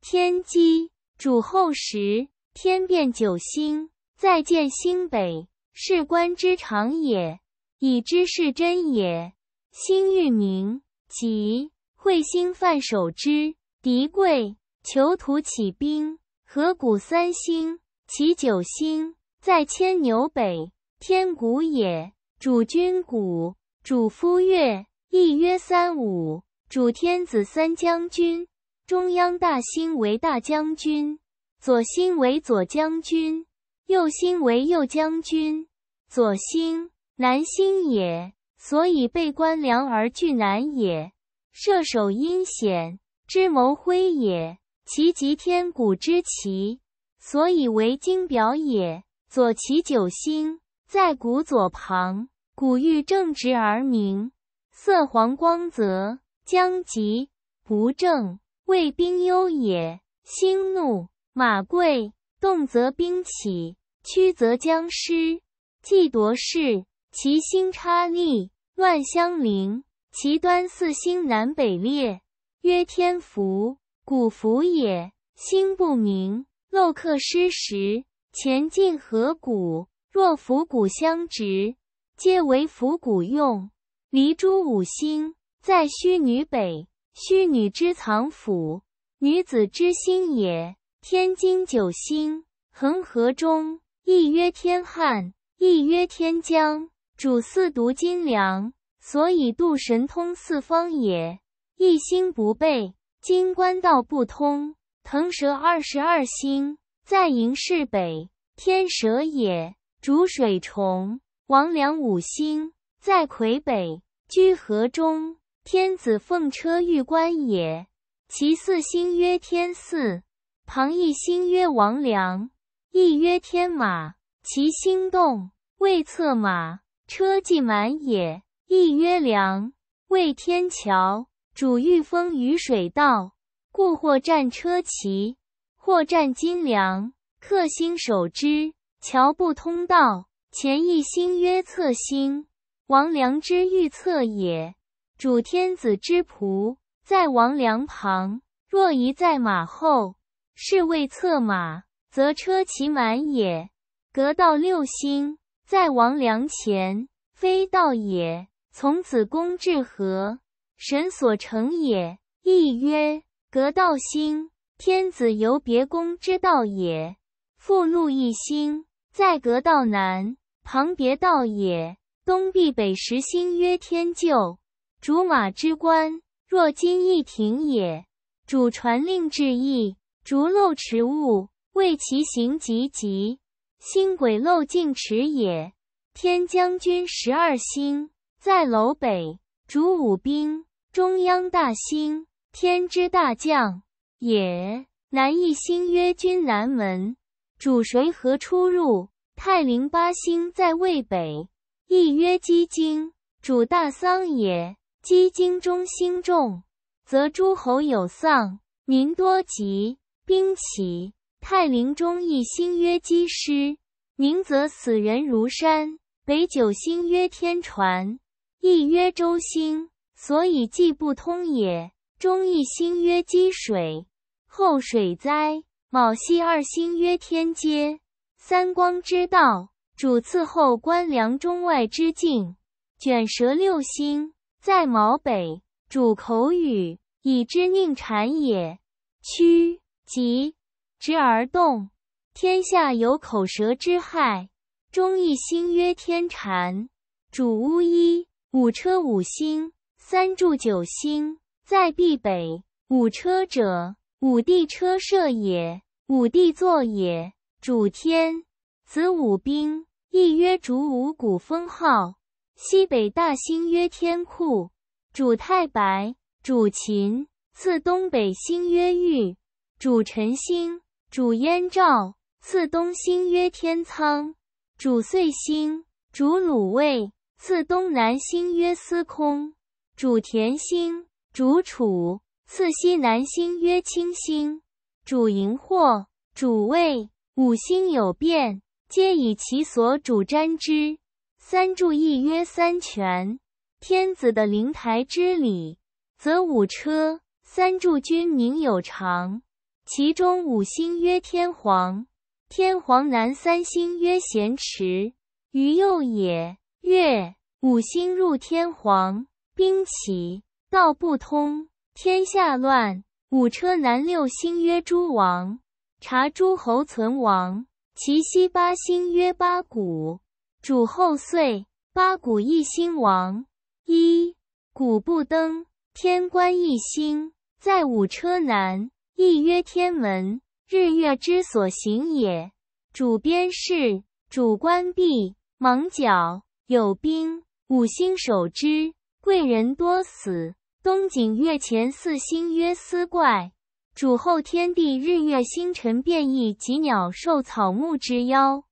天机，主后时。天变九星，再见星北，事官之长也，以知是真也。星欲明，即彗星犯守之，敌贵。囚徒起兵，合谷三星，其九星在牵牛北，天谷也，主君谷。主夫月一曰三五，主天子三将军。中央大星为大将军，左星为左将军，右星为右将军。左星，南星也，所以被官梁而惧南也。射手阴险，知谋辉也。其极天古之奇，所以为经表也。左其九星，在古左旁。古玉正直而明，色黄光泽，将吉不正谓兵忧也。星怒，马贵，动则兵起，屈则将失，既夺势，其心差利，乱相邻。其端四星南北列，曰天福，古福也。星不明，漏刻失时，前进何古？若伏古相直。皆为府谷用，离珠五星在虚女北，虚女之藏府，女子之星也。天津九星，恒河中，亦曰天汉，亦曰天江，主四毒金梁，所以度神通四方也。一心不备，金官道不通。腾蛇二十二星，在营室北，天蛇也，主水虫。王良五星在魁北，居河中。天子奉车御官也。其四星曰天驷，旁一星曰王良，一曰天马。其星动，未策马车骑满也。一曰良，谓天桥，主御风雨水道，故或战车骑，或战金粮。客星守之，桥不通道。前一星曰策星，王良之御策也，主天子之仆，在王良旁。若宜在马后，是谓策马，则车骑满也。隔道六星，在王良前，非道也。从子宫至合，神所乘也，亦曰隔道星。天子由别宫之道也。复路一星。在阁道南旁别道也。东壁北石星曰天柩，主马之官；若今一亭也。主传令致意，逐漏迟误，谓其行急急。星轨漏尽迟也。天将军十二星在楼北，主武兵，中央大星，天之大将也。南一星曰君南门。主谁何出入？太陵八星在渭北，一曰鸡精，主大丧也。鸡精中星众，则诸侯有丧，民多疾，兵起。太陵中一星曰鸡师，宁则死人如山。北九星曰天船，亦曰周星，所以既不通也。中一星曰积水，后水灾。卯西二星曰天阶，三光之道，主伺候官僚中外之境。卷舌六星在卯北，主口语，以之宁禅也。屈即直而动，天下有口舌之害。中一星曰天禅，主巫医。五车五星，三柱九星在壁北。五车者。五帝车射也，五帝坐也。主天，子五兵亦曰主五谷封号。西北大星曰天库，主太白，主秦。次东北星曰玉，主辰星，主燕赵。次东星曰天仓，主岁星，主鲁卫。次东南星曰司空，主田星，主楚。次西南星曰青星，主荧惑，主位。五星有变，皆以其所主瞻之。三柱亦曰三权，天子的灵台之礼，则五车。三柱君名有常，其中五星曰天皇。天皇南三星曰咸池，于右也。月五星入天皇，兵起，道不通。天下乱，五车南六星曰诸王，察诸侯存亡。其西八星曰八谷，主后岁。八谷一星亡，一谷不登。天官一星在五车南，亦曰天门，日月之所行也。主边事，主关闭，芒角有兵。五星守之，贵人多死。东景月前四星曰司怪，主后天地日月星辰变异及鸟兽草木之妖。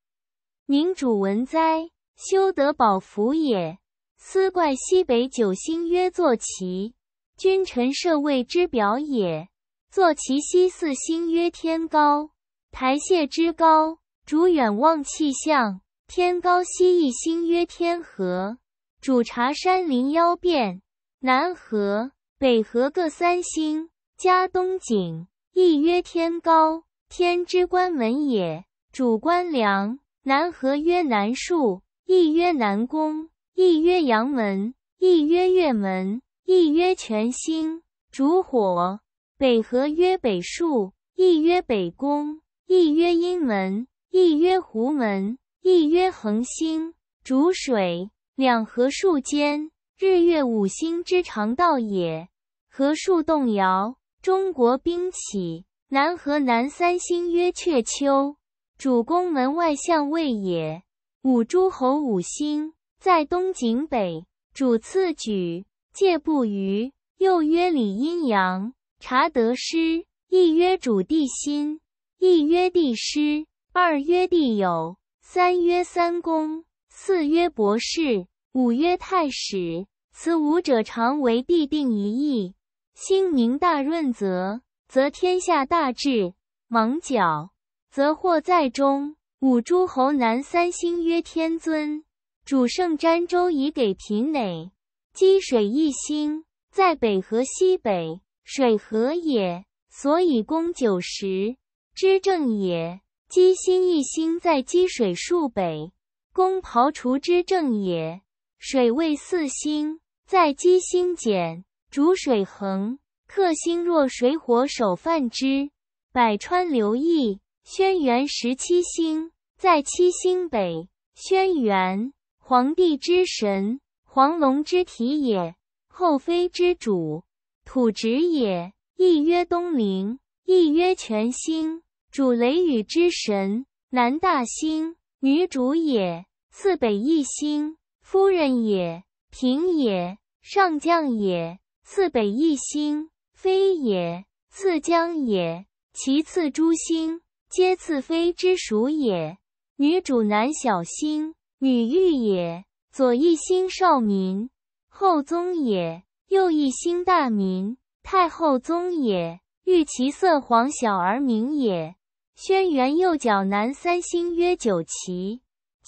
明主闻哉，修德保福也。司怪西北九星曰坐骑，君臣社位之表也。坐骑西四星曰天高，台榭之高，主远望气象。天高西一星曰天河，主察山林妖变。南河、北河各三星，加东景，亦曰天高，天之官门也，主官粮。南河曰南树，亦曰南宫，亦曰阳门，亦曰月门，亦曰全星，主火。北河曰北树，亦曰北宫，亦曰阴门，亦曰湖门，亦曰恒星，主水。两河树间。日月五星之常道也，何树动摇？中国兵起，南河南三星曰鹊丘，主公门外相位也。五诸侯五星在东井北，主次举戒不虞。又曰理阴阳，察得失。一曰主地心，一曰地师，二曰地有，三曰三公，四曰博士。五曰太史，此五者常为必定一义。兴明大润，则则天下大治；芒角，则祸在中。五诸侯南三星曰天尊，主圣瞻州以给贫馁。积水一星在北河西北，水河也，所以攻九十之正也。积心一星在积水数北，攻刨除之正也。水位四星在七星，简，主水衡，克星若水火首犯之。百川流溢。轩辕十七星在七星北，轩辕，皇帝之神，黄龙之体也，后妃之主，土直也。亦曰东陵，亦曰全星，主雷雨之神。南大星，女主也，次北一星。夫人也，平也，上将也；次北一星，非也；次将也，其次诸星皆次妃之属也。女主男小星，女御也；左一星少民，后宗也；右一星大民，太后宗也。欲其色黄小而明也。轩辕右角南三星曰九旗，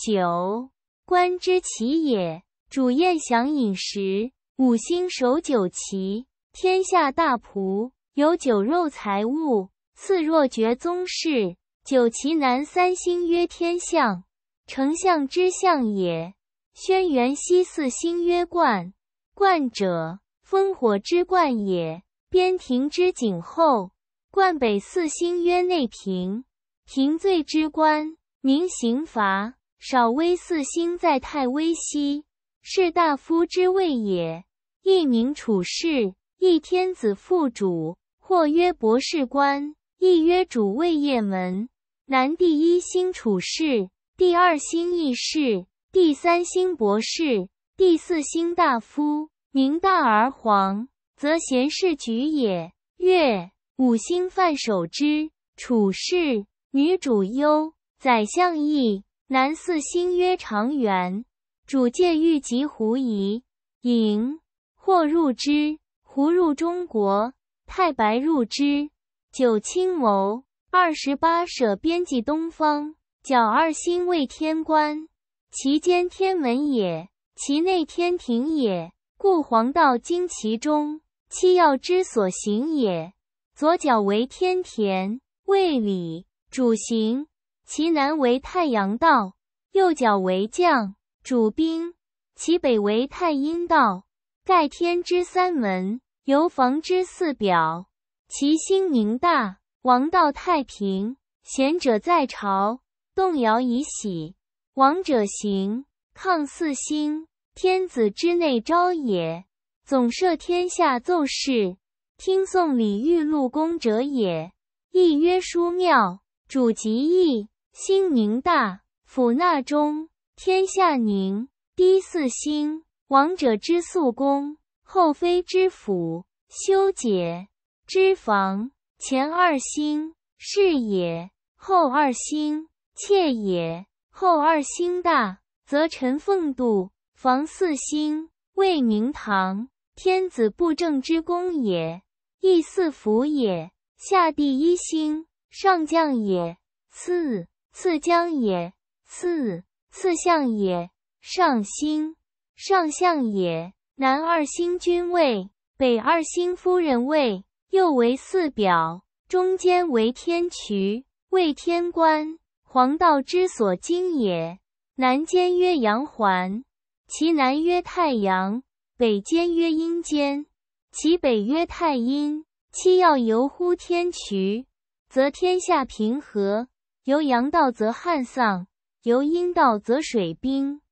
九。观之其也，主宴享饮食，五星守酒旗，天下大仆有酒肉财物，赐若爵宗室。酒旗南三星曰天象，丞相之相也。轩辕西四星曰冠，冠者烽火之冠也，边庭之景后，冠北四星曰内平，平罪之官，明刑罚。少微四星在太微兮，士大夫之谓也。一名处士，一天子副主，或曰博士官，亦曰主谓也门。南第一星处士，第二星易士，第三星博士，第四星大夫。明大而黄，则贤士举也。月五星犯守之，处士女主忧，宰相易。南四星曰长垣，主见欲及狐疑，隐或入之。狐入中国，太白入之。九卿谋，二十八舍边际东方，角二星为天官，其间天门也，其内天庭也，故黄道经其中，七曜之所行也。左角为天田，为里，主行。其南为太阳道，右角为将主兵；其北为太阴道，盖天之三门，游房之四表。其星宁大，王道太平，贤者在朝，动摇以喜；王者行抗四星，天子之内朝也。总摄天下奏事，听诵礼遇录功者也。亦曰书庙，主吉义。心宁大，辅纳中，天下宁。低四星，王者之宿宫，后妃之辅，修解之房。前二星是也，后二星妾也。后二星大，则臣奉度房四星为明堂，天子布政之宫也，亦四府也。下第一星上将也，四。次将也，次次相也。上星上相也。南二星君位，北二星夫人位。右为四表，中间为天衢，为天官，黄道之所经也。南间曰阳环，其南曰太阳；北间曰阴间，其北曰太阴。七曜游乎天衢，则天下平和。由阳道则旱丧，由阴道则水兵。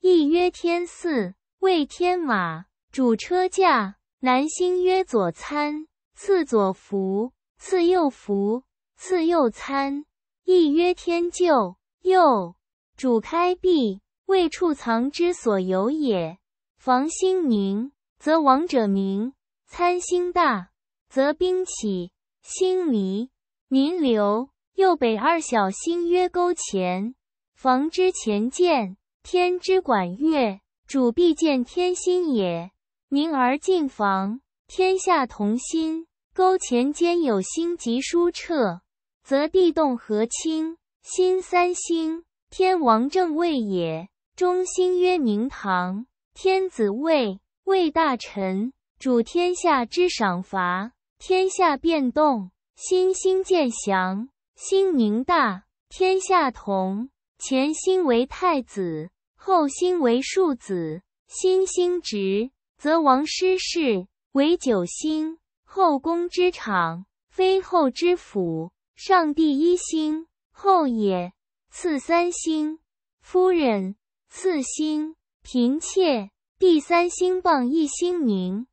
亦曰天驷，谓天马，主车驾。南星曰左参，次左扶，次右扶，次右参。亦曰天厩，右主开闭，为处藏之所由也。房星明，则王者明；参星大，则兵起；星离，民流。右北二小星曰勾前，房之前见，天之管乐主，必见天心也。宁而进房，天下同心。勾前间有星，即疏彻，则地动和清。心三星，天王正位也。中心曰明堂，天子位，位大臣，主天下之赏罚。天下变动，心星见祥。心宁大，天下同。前心为太子，后心为庶子。心星直，则王失事，为九星，后宫之长，非后之辅。上帝一星，后也。次三星夫人，赐星嫔妾。第三星傍一星宁，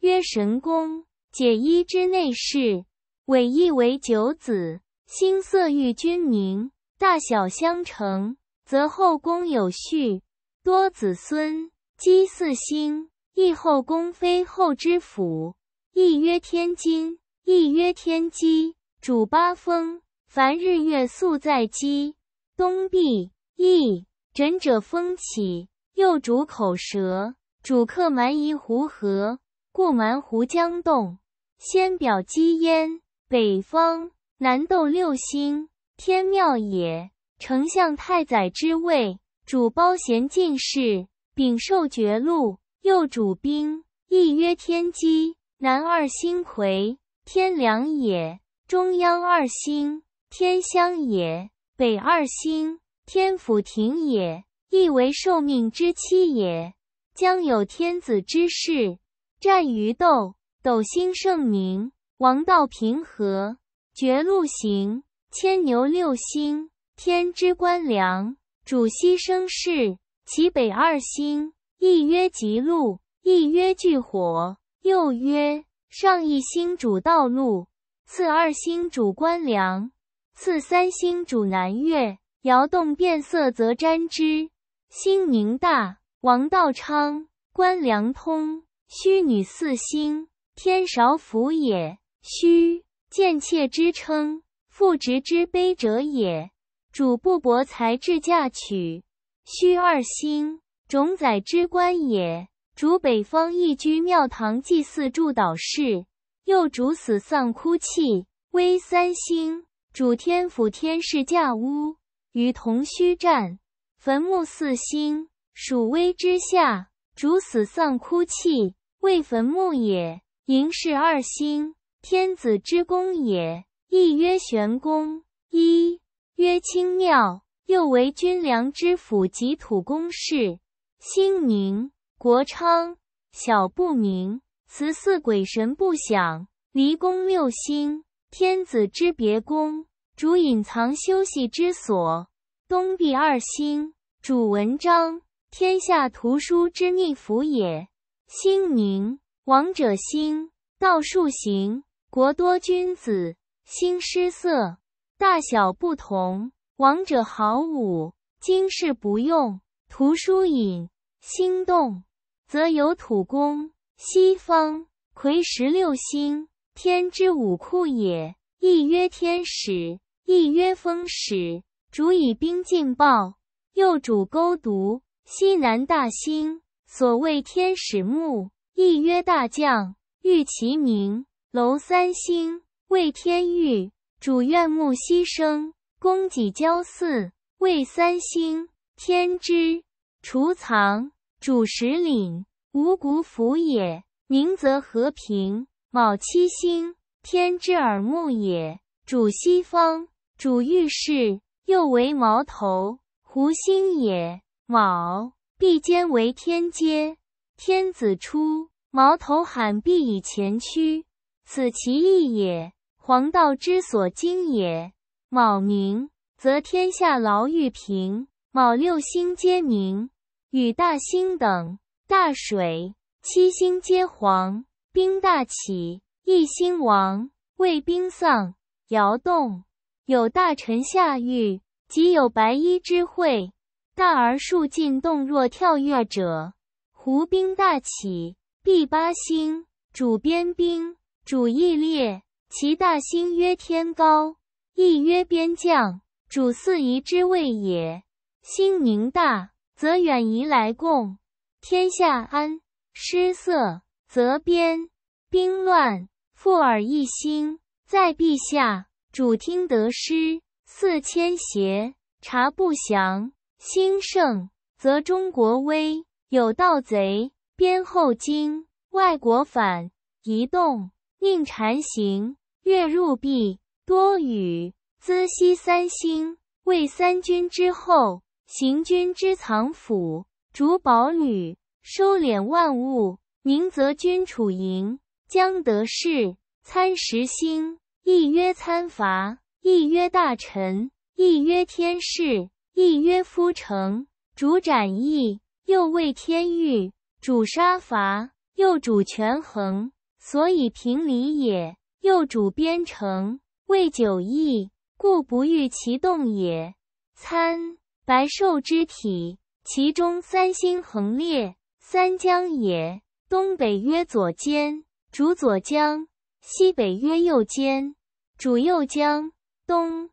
曰神宫，解一之内事，委一为九子。心色欲君宁，大小相成，则后宫有序，多子孙。积四星，亦后宫妃后之辅，亦曰天金，亦曰天机，主八风。凡日月宿在机东壁，亦枕者风起，又主口舌，主客蛮夷胡貉，故蛮胡将动，先表积焉。北方。南斗六星，天庙也。丞相、太宰之位，主褒贤进士，秉受爵禄。又主兵，亦曰天机。南二星魁，天梁也。中央二星，天香也。北二星，天府庭也。亦为受命之期也。将有天子之势，战于斗，斗星盛名，王道平和。绝路行，牵牛六星，天之官梁，主西生事。其北二星，一曰极路，一曰巨火。又曰，上一星主道路，次二星主官梁，次三星主南岳。摇动变色，则沾之。星宁大，王道昌，官梁通。虚女四星，天勺府也。虚。贱妾之称，妇职之卑者也。主不薄才，至嫁娶，须二星，冢宰之官也。主北方，亦居庙堂，祭祀祝祷事。又主死丧哭泣，威三星。主天府，天氏嫁屋，与同虚战，坟墓四星，属微之下。主死丧哭泣，为坟墓也。营是二星。天子之宫也，亦曰玄宫，一曰清庙。又为军粮之府及土宫室。星宁，国昌；小不明，祠祀鬼神不享。离宫六星，天子之别宫，主隐藏休息之所。东壁二星，主文章，天下图书之逆府也。星宁，王者兴；道术行。国多君子，星失色，大小不同。王者好武，今世不用。图书引星动，则有土宫。西方魁十六星，天之五库也。亦曰天使，亦曰风使，主以兵进暴，又主勾毒。西南大星，所谓天使墓，亦曰大将。欲其名。娄三星，为天玉，主；愿木西生，公己交祀，为三星，天之储藏主；石岭五谷府也。宁则和平。卯七星，天之耳目也；主西方，主御室，又为矛头、胡星也。卯，必兼为天阶。天子出，矛头喊，必以前驱。此其义也，黄道之所经也。卯明，则天下牢狱平；卯六星皆明，与大兴等。大水，七星皆黄，兵大起，一星亡，谓兵丧。摇动，有大臣下狱，即有白衣之会。大而数进动，若跳跃者，胡兵大起。必八星，主边兵。主义列其大兴曰天高，义曰边将，主四夷之谓也。兴宁大，则远夷来贡，天下安；失色，则边兵乱，覆而一新。在陛下。主听得失色迁邪，察不祥。兴盛，则中国威；有盗贼，边后惊，外国反，移动。宁禅行，月入壁，多雨。资息三星，为三军之后，行军之藏府，主宝旅，收敛万物。宁则君楚营，将得势。参时星，亦曰参伐，亦曰大臣，亦曰天士，亦曰夫成。主斩义，又为天狱，主杀伐，又主权衡。所以平理也。右主边城，魏久易，故不欲其动也。参白兽之体，其中三星横列，三江也。东北曰左肩，主左江；西北曰右肩，主右江；东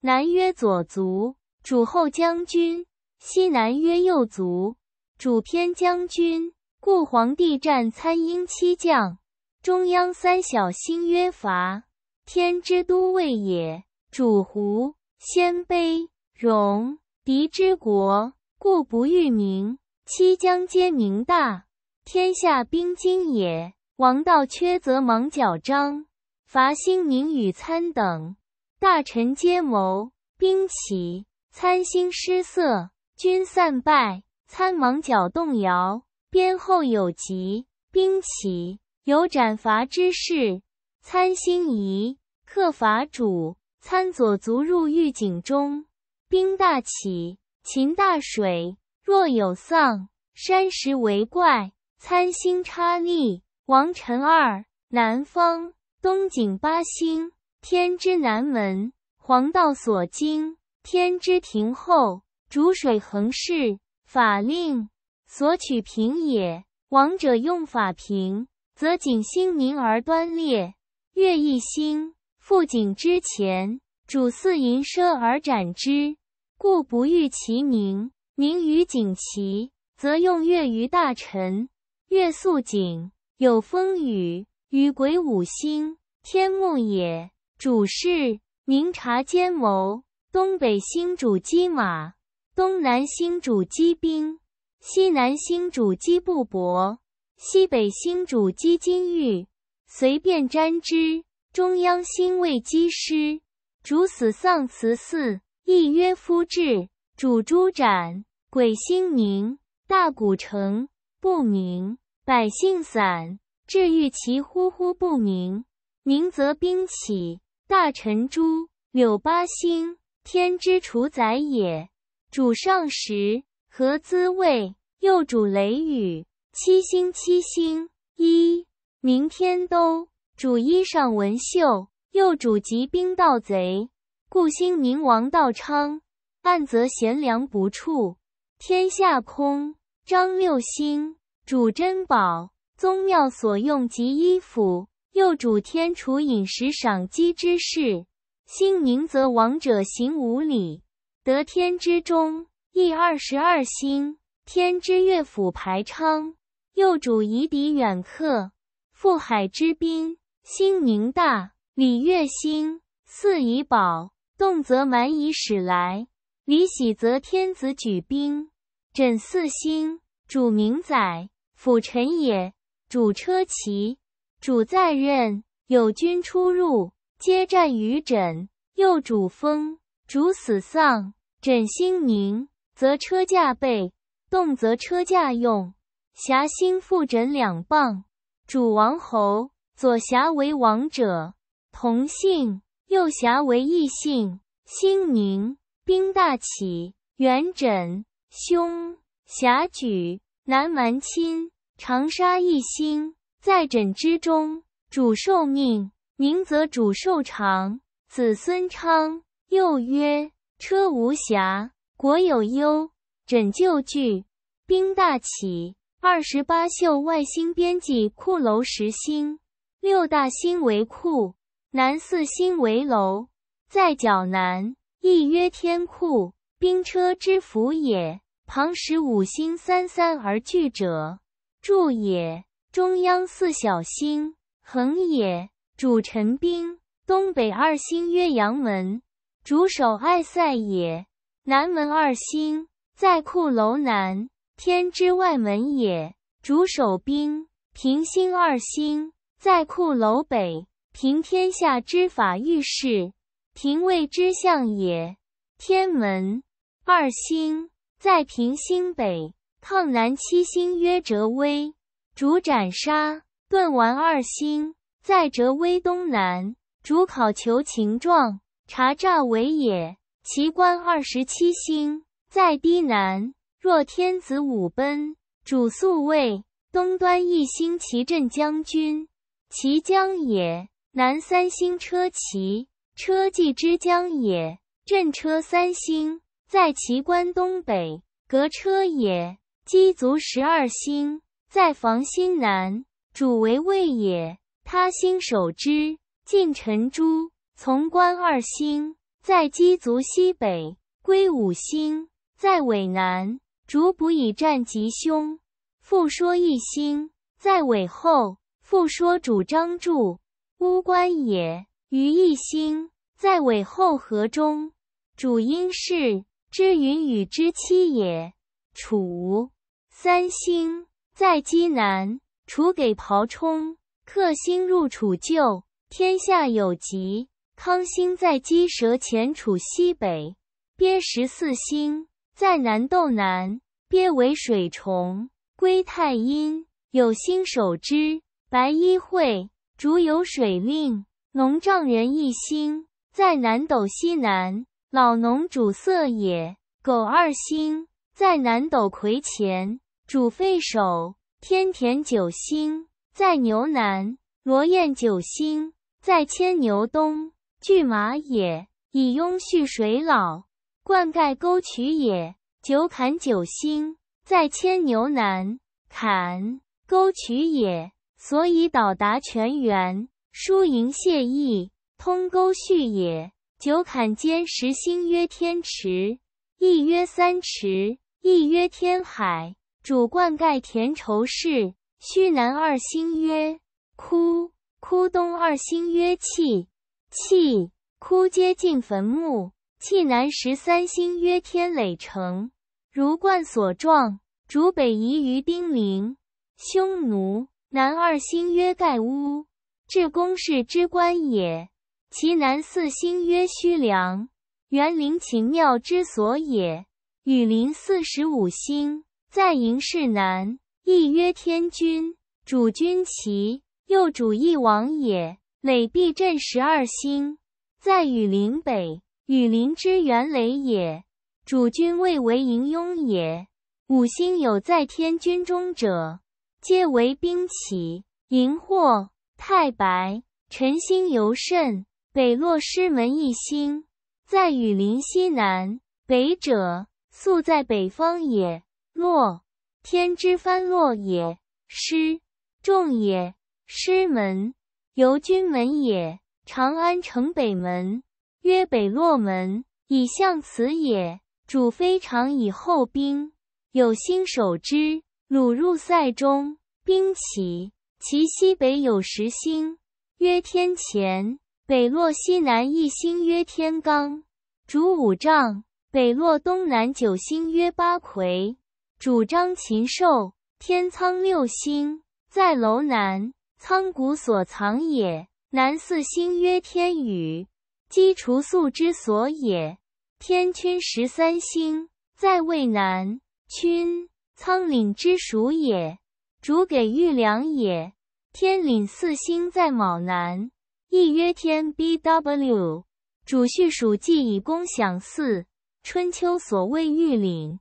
南曰左足，主后将军；西南曰右足，主偏将军。故皇帝战参鹰七将。中央三小星曰罚，天之都尉也。主胡、鲜卑、戎狄之国，故不欲名。七将皆名大，天下兵精也。王道缺则忙角张，罚星宁与参等，大臣皆谋。兵起，参星失色，军散败。参忙角动摇，边后有疾，兵起。有斩伐之事，参星移，克伐主，参左卒入狱井中，兵大起，秦大水。若有丧，山石为怪，参星差逆。王陈二，南方东井八星，天之南门，黄道所经，天之庭后，主水横势，法令所取平也，王者用法平。则景星明而端列，月一星复景之前，主祀银奢而斩之，故不欲其名。名于景其，则用月于大臣。月宿景，有风雨，与鬼五星天目也。主事，明察兼谋。东北星主积马，东南星主积兵，西南星主积布帛。西北星主鸡金玉，随便沾之；中央星位鸡师，主死丧祠祀，亦曰夫至，主诸斩，鬼星明，大古城不明，百姓散，至欲其呼呼不明，宁则兵起。大臣诸柳八星，天之除宰也。主上食，何滋味？又主雷雨。七星，七星一，明天都主衣裳文绣，又主疾兵盗贼。故星宁王道昌；暗则贤良不处，天下空。张六星，主珍宝、宗庙所用及衣服，又主天厨饮食赏积之事。星宁则王者行五礼，得天之忠。亦二十二星，天之乐府排昌。幼主以狄远客，赴海之滨，兴宁大，礼乐兴，四以宝，动则蛮以使来，礼喜则天子举兵，枕四星，主明宰辅臣也，主车骑，主在任有军出入，皆战于枕。又主封，主死丧，枕星宁，则车驾备，动则车驾用。霞星复枕两棒，主王侯；左霞为王者，同姓；右霞为异姓。兴宁兵大起，元稹兄霞举南蛮亲，长沙一星在枕之中，主受命；宁则主受长子孙昌。又曰：车无暇，国有忧；枕旧惧，兵大起。二十八宿外星，编辑库楼十星，六大星为库，南四星为楼，在角南，亦曰天库，兵车之府也。旁十五星三三而聚者，柱也。中央四小星，横也，主陈兵。东北二星曰阳门，主守爱塞也。南门二星，在库楼南。天之外门也，主守兵。平星二星在库楼北，平天下之法御事，廷尉之相也。天门二星在平星北，亢南七星曰折威，主斩杀。顿顽二星在折威东南，主考求情状，查诈伪也。其官二十七星在低南。若天子五奔，主宿卫。东端一星，旗镇将军，其将也。南三星车骑，车骑之将也。镇车三星，在其关东北，隔车也。鸡足十二星，在房星南，主为卫也。他星守之。晋陈诸从关二星，在鸡足西北。归五星，在尾南。主卜以占吉凶，复说一星在尾后，复说主张柱乌官也。于一星在尾后合中，主因是之云与之妻也。楚三星在鸡南，楚给庖冲克星入楚旧，天下有吉。康星在鸡舌前，楚西北边十四星在南斗南。皆为水虫。龟太阴，有星守之。白衣会主有水令。农丈人一星在南斗西南，老农主色也。狗二星在南斗魁前，主肺首。天田九星在牛南。罗燕九星在牵牛东，巨马也，以庸蓄水老，灌溉沟渠也。九坎九星，在牵牛南，坎沟渠也，所以导达泉源，输盈泄溢，通沟续也。九坎间十星，曰天池，一曰三池，一曰天海，主灌溉田畴事。戌南二星曰枯，枯东二星曰气，气枯皆近坟墓。气南十三星曰天垒城。如冠所状，主北夷于丁陵，匈奴，南二星曰盖屋，至宫室之官也；其南四星曰虚梁，园林秦庙之所也。雨林四十五星，在营室南，亦曰天君，主君旗，又主一王也。垒壁镇十二星，在雨林北，雨林之元雷也。主君未为盈庸也。五星有在天君中者，皆为兵起。荧惑、太白、辰星尤甚。北落师门一星，在雨林西南。北者，宿在北方也。落，天之番落也。师，众也。师门，犹君门也。长安城北门，曰北落门，以向此也。主非常以后兵有星守之，鲁入塞中，兵起。其西北有十星，曰天前；北落西南一星，曰天罡。主五丈，北落东南九星，曰八魁。主张禽兽。天仓六星在楼南，仓谷所藏也。南四星曰天宇，积除粟之所也。天君十三星在渭南，君，苍岭之属也，主给玉梁也。天领四星在卯南，亦曰天 B W，主序属既以公享祀。春秋所谓玉领，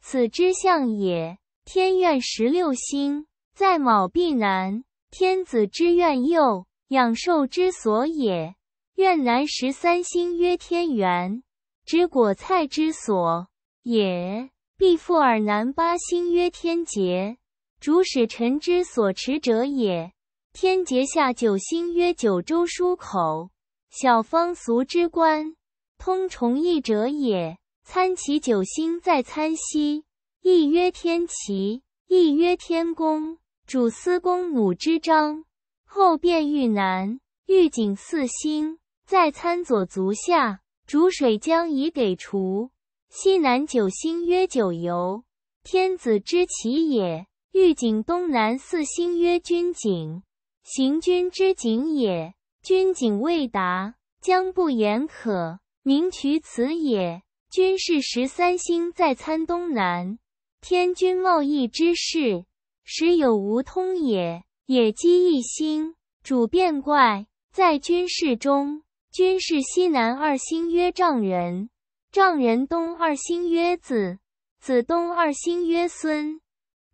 此之象也。天愿十六星在卯必南，天子之愿右，养寿之所也。愿南十三星曰天元。之果菜之所也，必覆尔南八星曰天劫，主使臣之所持者也。天劫下九星曰九州疏口，小方俗之官，通重译者也。参其九星在参西，一曰天齐，一曰天公，主司公弩之章。后变御南御景四星在参左足下。煮水将以给厨。西南九星曰九游，天子之奇也。御景东南四星曰君景，行军之景也。君景未达，将不言可名取此也。君是十三星在参东南，天君贸易之事，时有无通也。野鸡一星，主变怪，在军事中。军是西南二星曰丈人，丈人东二星曰子，子东二星曰孙。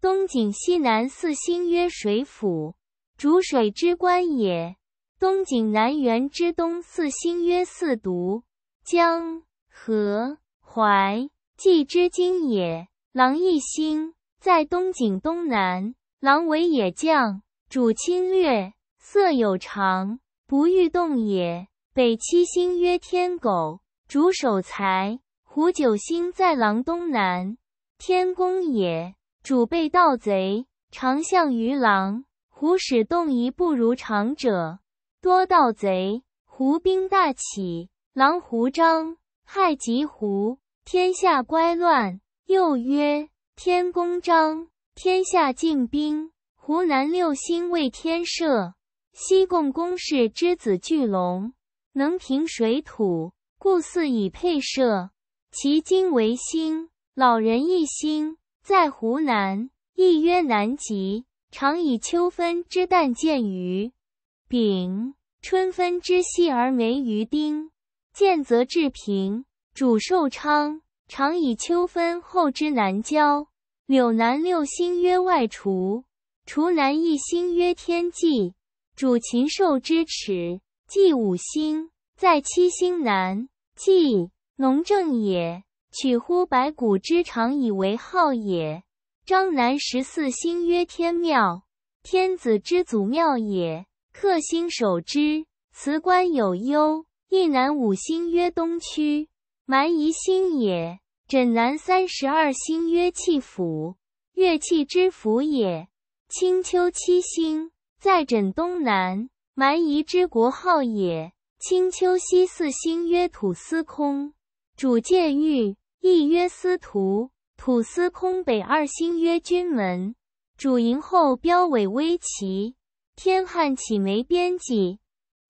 东井西南四星曰水府，主水之官也。东井南园之东四星曰四渎，江、河、淮、济之经也。狼一星在东井东南，狼为野将主侵略，色有常，不欲动也。北七星曰天狗，主守财；虎九星在狼东南，天宫也，主备盗贼。常相于狼，虎使动移不如常者，多盗贼。胡兵大起，狼胡张，害及胡，天下乖乱。又曰天公张，天下静兵。湖南六星为天设，西贡宫氏之子巨龙。能平水土，故四以配射。其金为星，老人一星在湖南，亦曰南极。常以秋分之旦见于丙，春分之夕而没于丁。见则至平，主寿昌。常以秋分后之南郊，柳南六星曰外厨，厨南一星曰天纪，主禽兽之齿。祭五星在七星南，祭农正也。取乎白骨之长以为号也。章南十四星曰天庙，天子之祖庙也。克星守之，辞官有忧。一南五星曰东区，蛮夷星也。枕南三十二星曰气府，乐器之府也。青丘七星在枕东南。蛮夷之国号也。青丘西四星曰土司空，主戒域，亦曰司徒。土司空北二星曰君门，主营后标尾微旗。天汉起眉边际，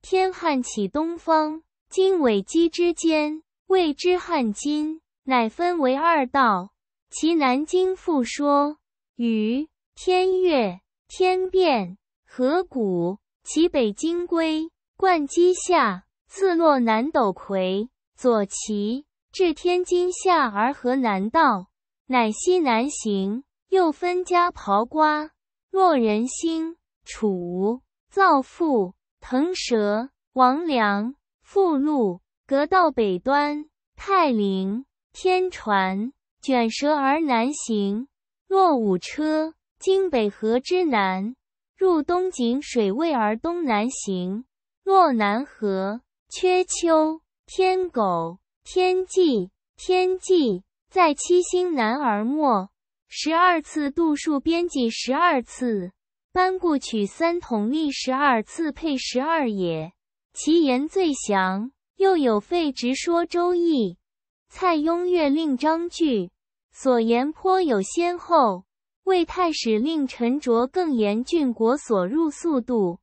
天汉起东方今尾基之间，谓之汉金，乃分为二道。其南京复说与天月、天变、河谷。其北金龟灌鸡下，次洛南斗魁左旗至天津下而河南道，乃西南行，又分家刨瓜，落人心楚，造父腾蛇王梁富路，隔道北端泰陵天船卷舌而南行，落五车经北河之南。入东井，水位而东南行，洛南河，缺秋天狗，天际天际，在七星南而没。十二次度数边际，十二次。班固取三统历十二次配十二也，其言最详。又有费直说周易，蔡邕月令章句，所言颇有先后。魏太史令陈卓更严峻国所入速度，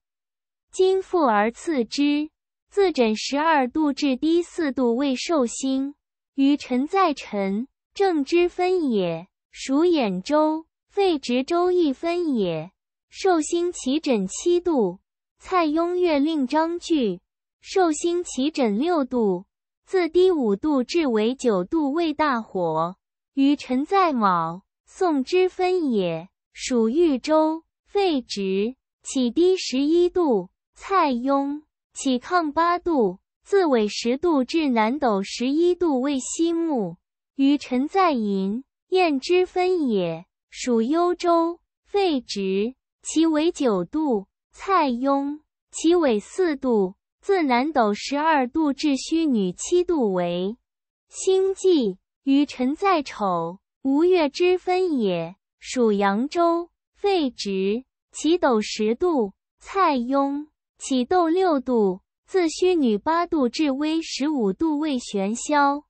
今复而次之。自诊十二度至低四度为寿星，于臣在臣，正之分也；属兖州，废直州一分也。寿星其诊七度，蔡邕月令章句：寿星其诊六度，自低五度至为九度为大火，于臣在卯。宋之分也，属豫州，废直起低十一度。蔡邕起亢八度，自尾十度至南斗十一度为西木。于陈在寅，燕之分也，属幽州，废直其纬九度。蔡邕其尾四度，自南斗十二度至虚女七度为星纪。于陈在丑。吴越之分也，属扬州，废直，其斗十度，蔡邕，其斗六度，自虚女八度至微十五度为玄霄。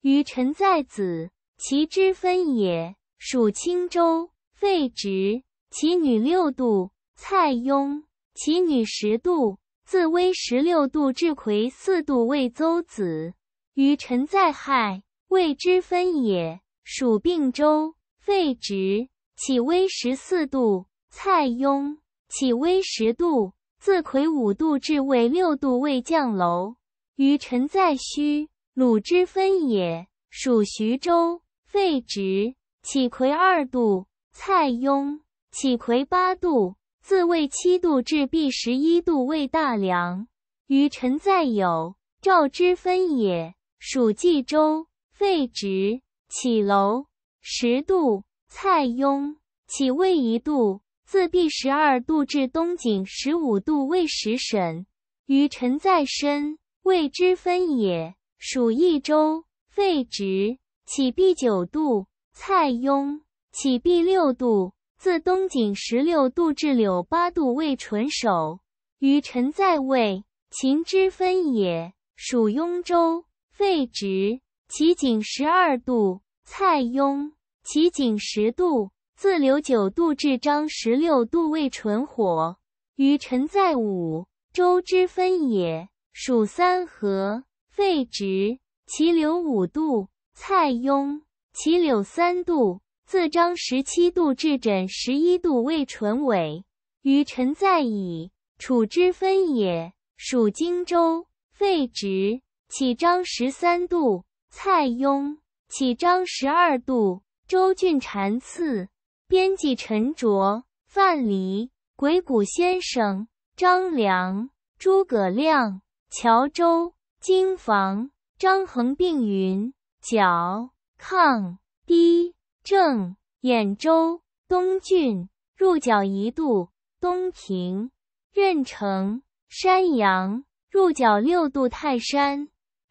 于臣在子，其之分也，属青州，废直，其女六度，蔡邕，其女十度，自危十六度至魁四度为邹子。于陈在亥，未之分也。属并州，废直起威十四度，蔡邕起威十度，自魁五度至魏六度，位降楼。于臣在虚鲁之分也。属徐州，废直起魁二度，蔡邕起魁八度，自魏七度至毕十一度，位大梁。于臣在有赵之分也。属冀州，废直。起楼十度，蔡邕起位一度，自毕十二度至东井十五度未时审，于臣在身未之分也，属益州废职，起毕九度，蔡邕起毕六度，自东井十六度至柳八度未纯守，于臣在位秦之分也，属雍州废职。其景十二度，蔡邕；其景十度，自刘九度至张十六度为纯火，于陈在五州之分也，属三合，废直其刘五度，蔡邕；其柳三度，自张十七度至枕十一度为纯尾，于陈在乙楚之分也，属荆州，废直起张十三度。蔡邕起章十二度，周郡禅次，编辑陈卓、范蠡、鬼谷先生、张良、诸葛亮、乔周、京房、张衡并云：角亢堤、正兖州东郡入角一度东平任城山阳入角六度泰山。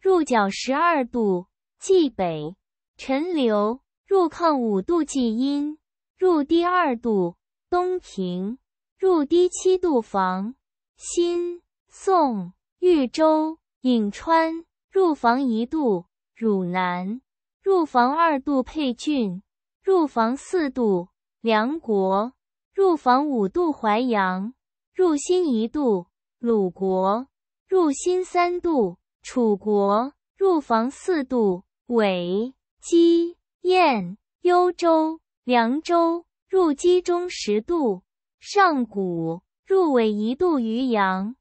入角十二度，纪北陈留；入亢五度，纪阴；入第二度，东平。入第七度，房新宋豫州颍川；入房一度，汝南；入房二度，沛郡；入房四度，梁国；入房五度，淮阳；入新一度，鲁国；入新三度。楚国入防四度，尾姬、燕幽州、凉州；入击中十度，上谷入尾一度，渔阳；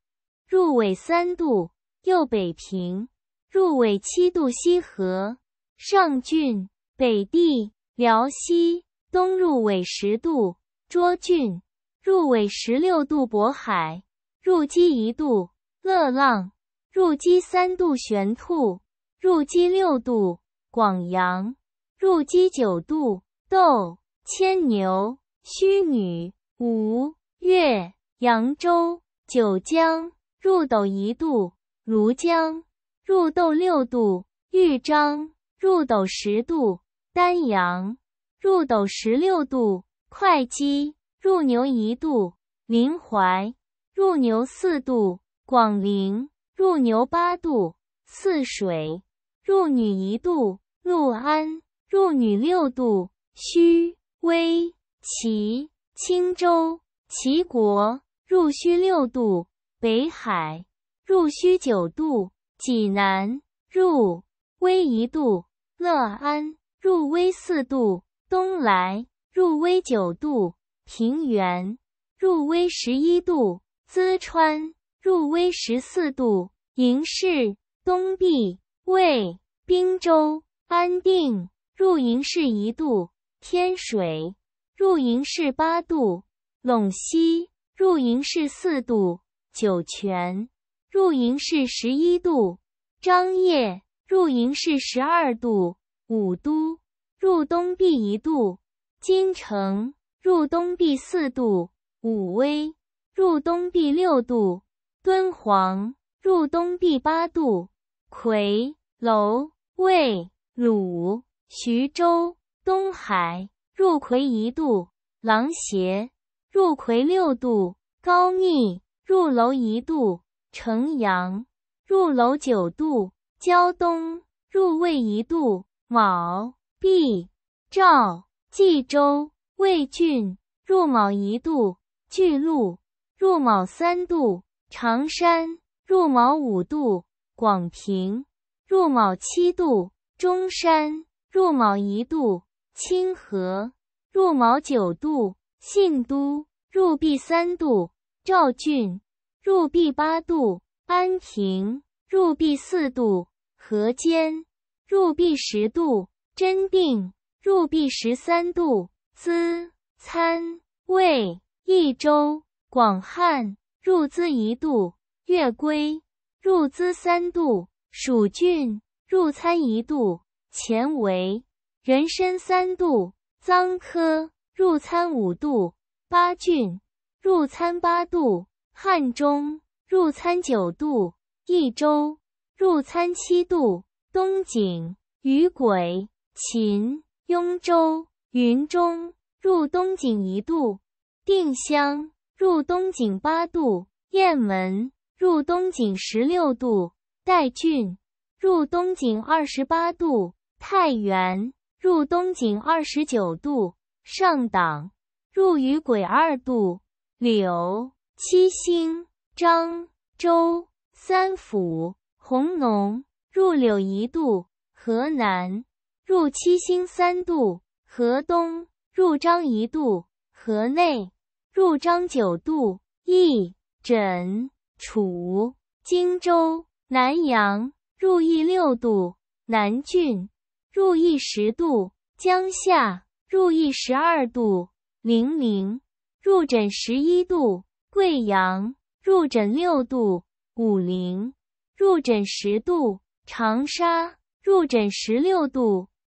入尾三度，右北平；入尾七度，西河上郡、北地、辽西；东入尾十度，涿郡；入尾十六度，渤海；入击一度，乐浪。入鸡三度，玄兔；入鸡六度，广阳；入鸡九度，斗牵牛、虚女；吴月扬州、九江；入斗一度，庐江；入斗六度，豫章；入斗十度，丹阳；入斗十六度，会稽；入牛一度，临淮；入牛四度，广陵。入牛八度，泗水；入女一度，入安；入女六度，虚微齐青州齐国；入虚六度，北海；入虚九度，济南；入微一度，乐安；入微四度，东莱；入微九度，平原；入微十一度，淄川。入微十四度，营市、东壁，魏滨州安定，入营市一度，天水，入营市八度，陇西，入营市四度，酒泉，入营市十一度，张掖，入营市十二度，武都，入东壁一度，金城，入东壁四度，武威，入东壁六度。敦煌入冬第八度，夔、楼魏鲁徐州东海入夔一度，狼斜入夔六度，高密入楼一度，城阳入楼九度，胶东入魏一度，卯毕赵冀州魏郡入卯一度，巨鹿入卯三度。常山入卯五度，广平入卯七度，中山入卯一度，清河入卯九度，信都入壁三度，赵郡入壁八度，安平入壁四度，河间入壁十度，真定入壁十三度，淄、参、魏、益州、广汉。入资一度，月归；入资三度，蜀郡；入参一度，前为；人参三度，臧科；入参五度，巴郡；入参八度，汉中；入参九度，益州；入参七度，东井、雨鬼、秦雍州、云中；入东井一度，定襄。入东井八度，雁门；入东井十六度，代郡；入东井二十八度，太原；入东井二十九度，上党；入雨鬼二度，柳七星、张、周三府；红农入柳一度，河南；入七星三度，河东；入张一度，河内。入章九度，邑、诊楚荆州南阳；入邑六度，南郡；入邑十度，江夏；入邑十二度，零陵；入诊十一度，贵阳；入诊六度，武陵；入诊十度，长沙；入诊十六度。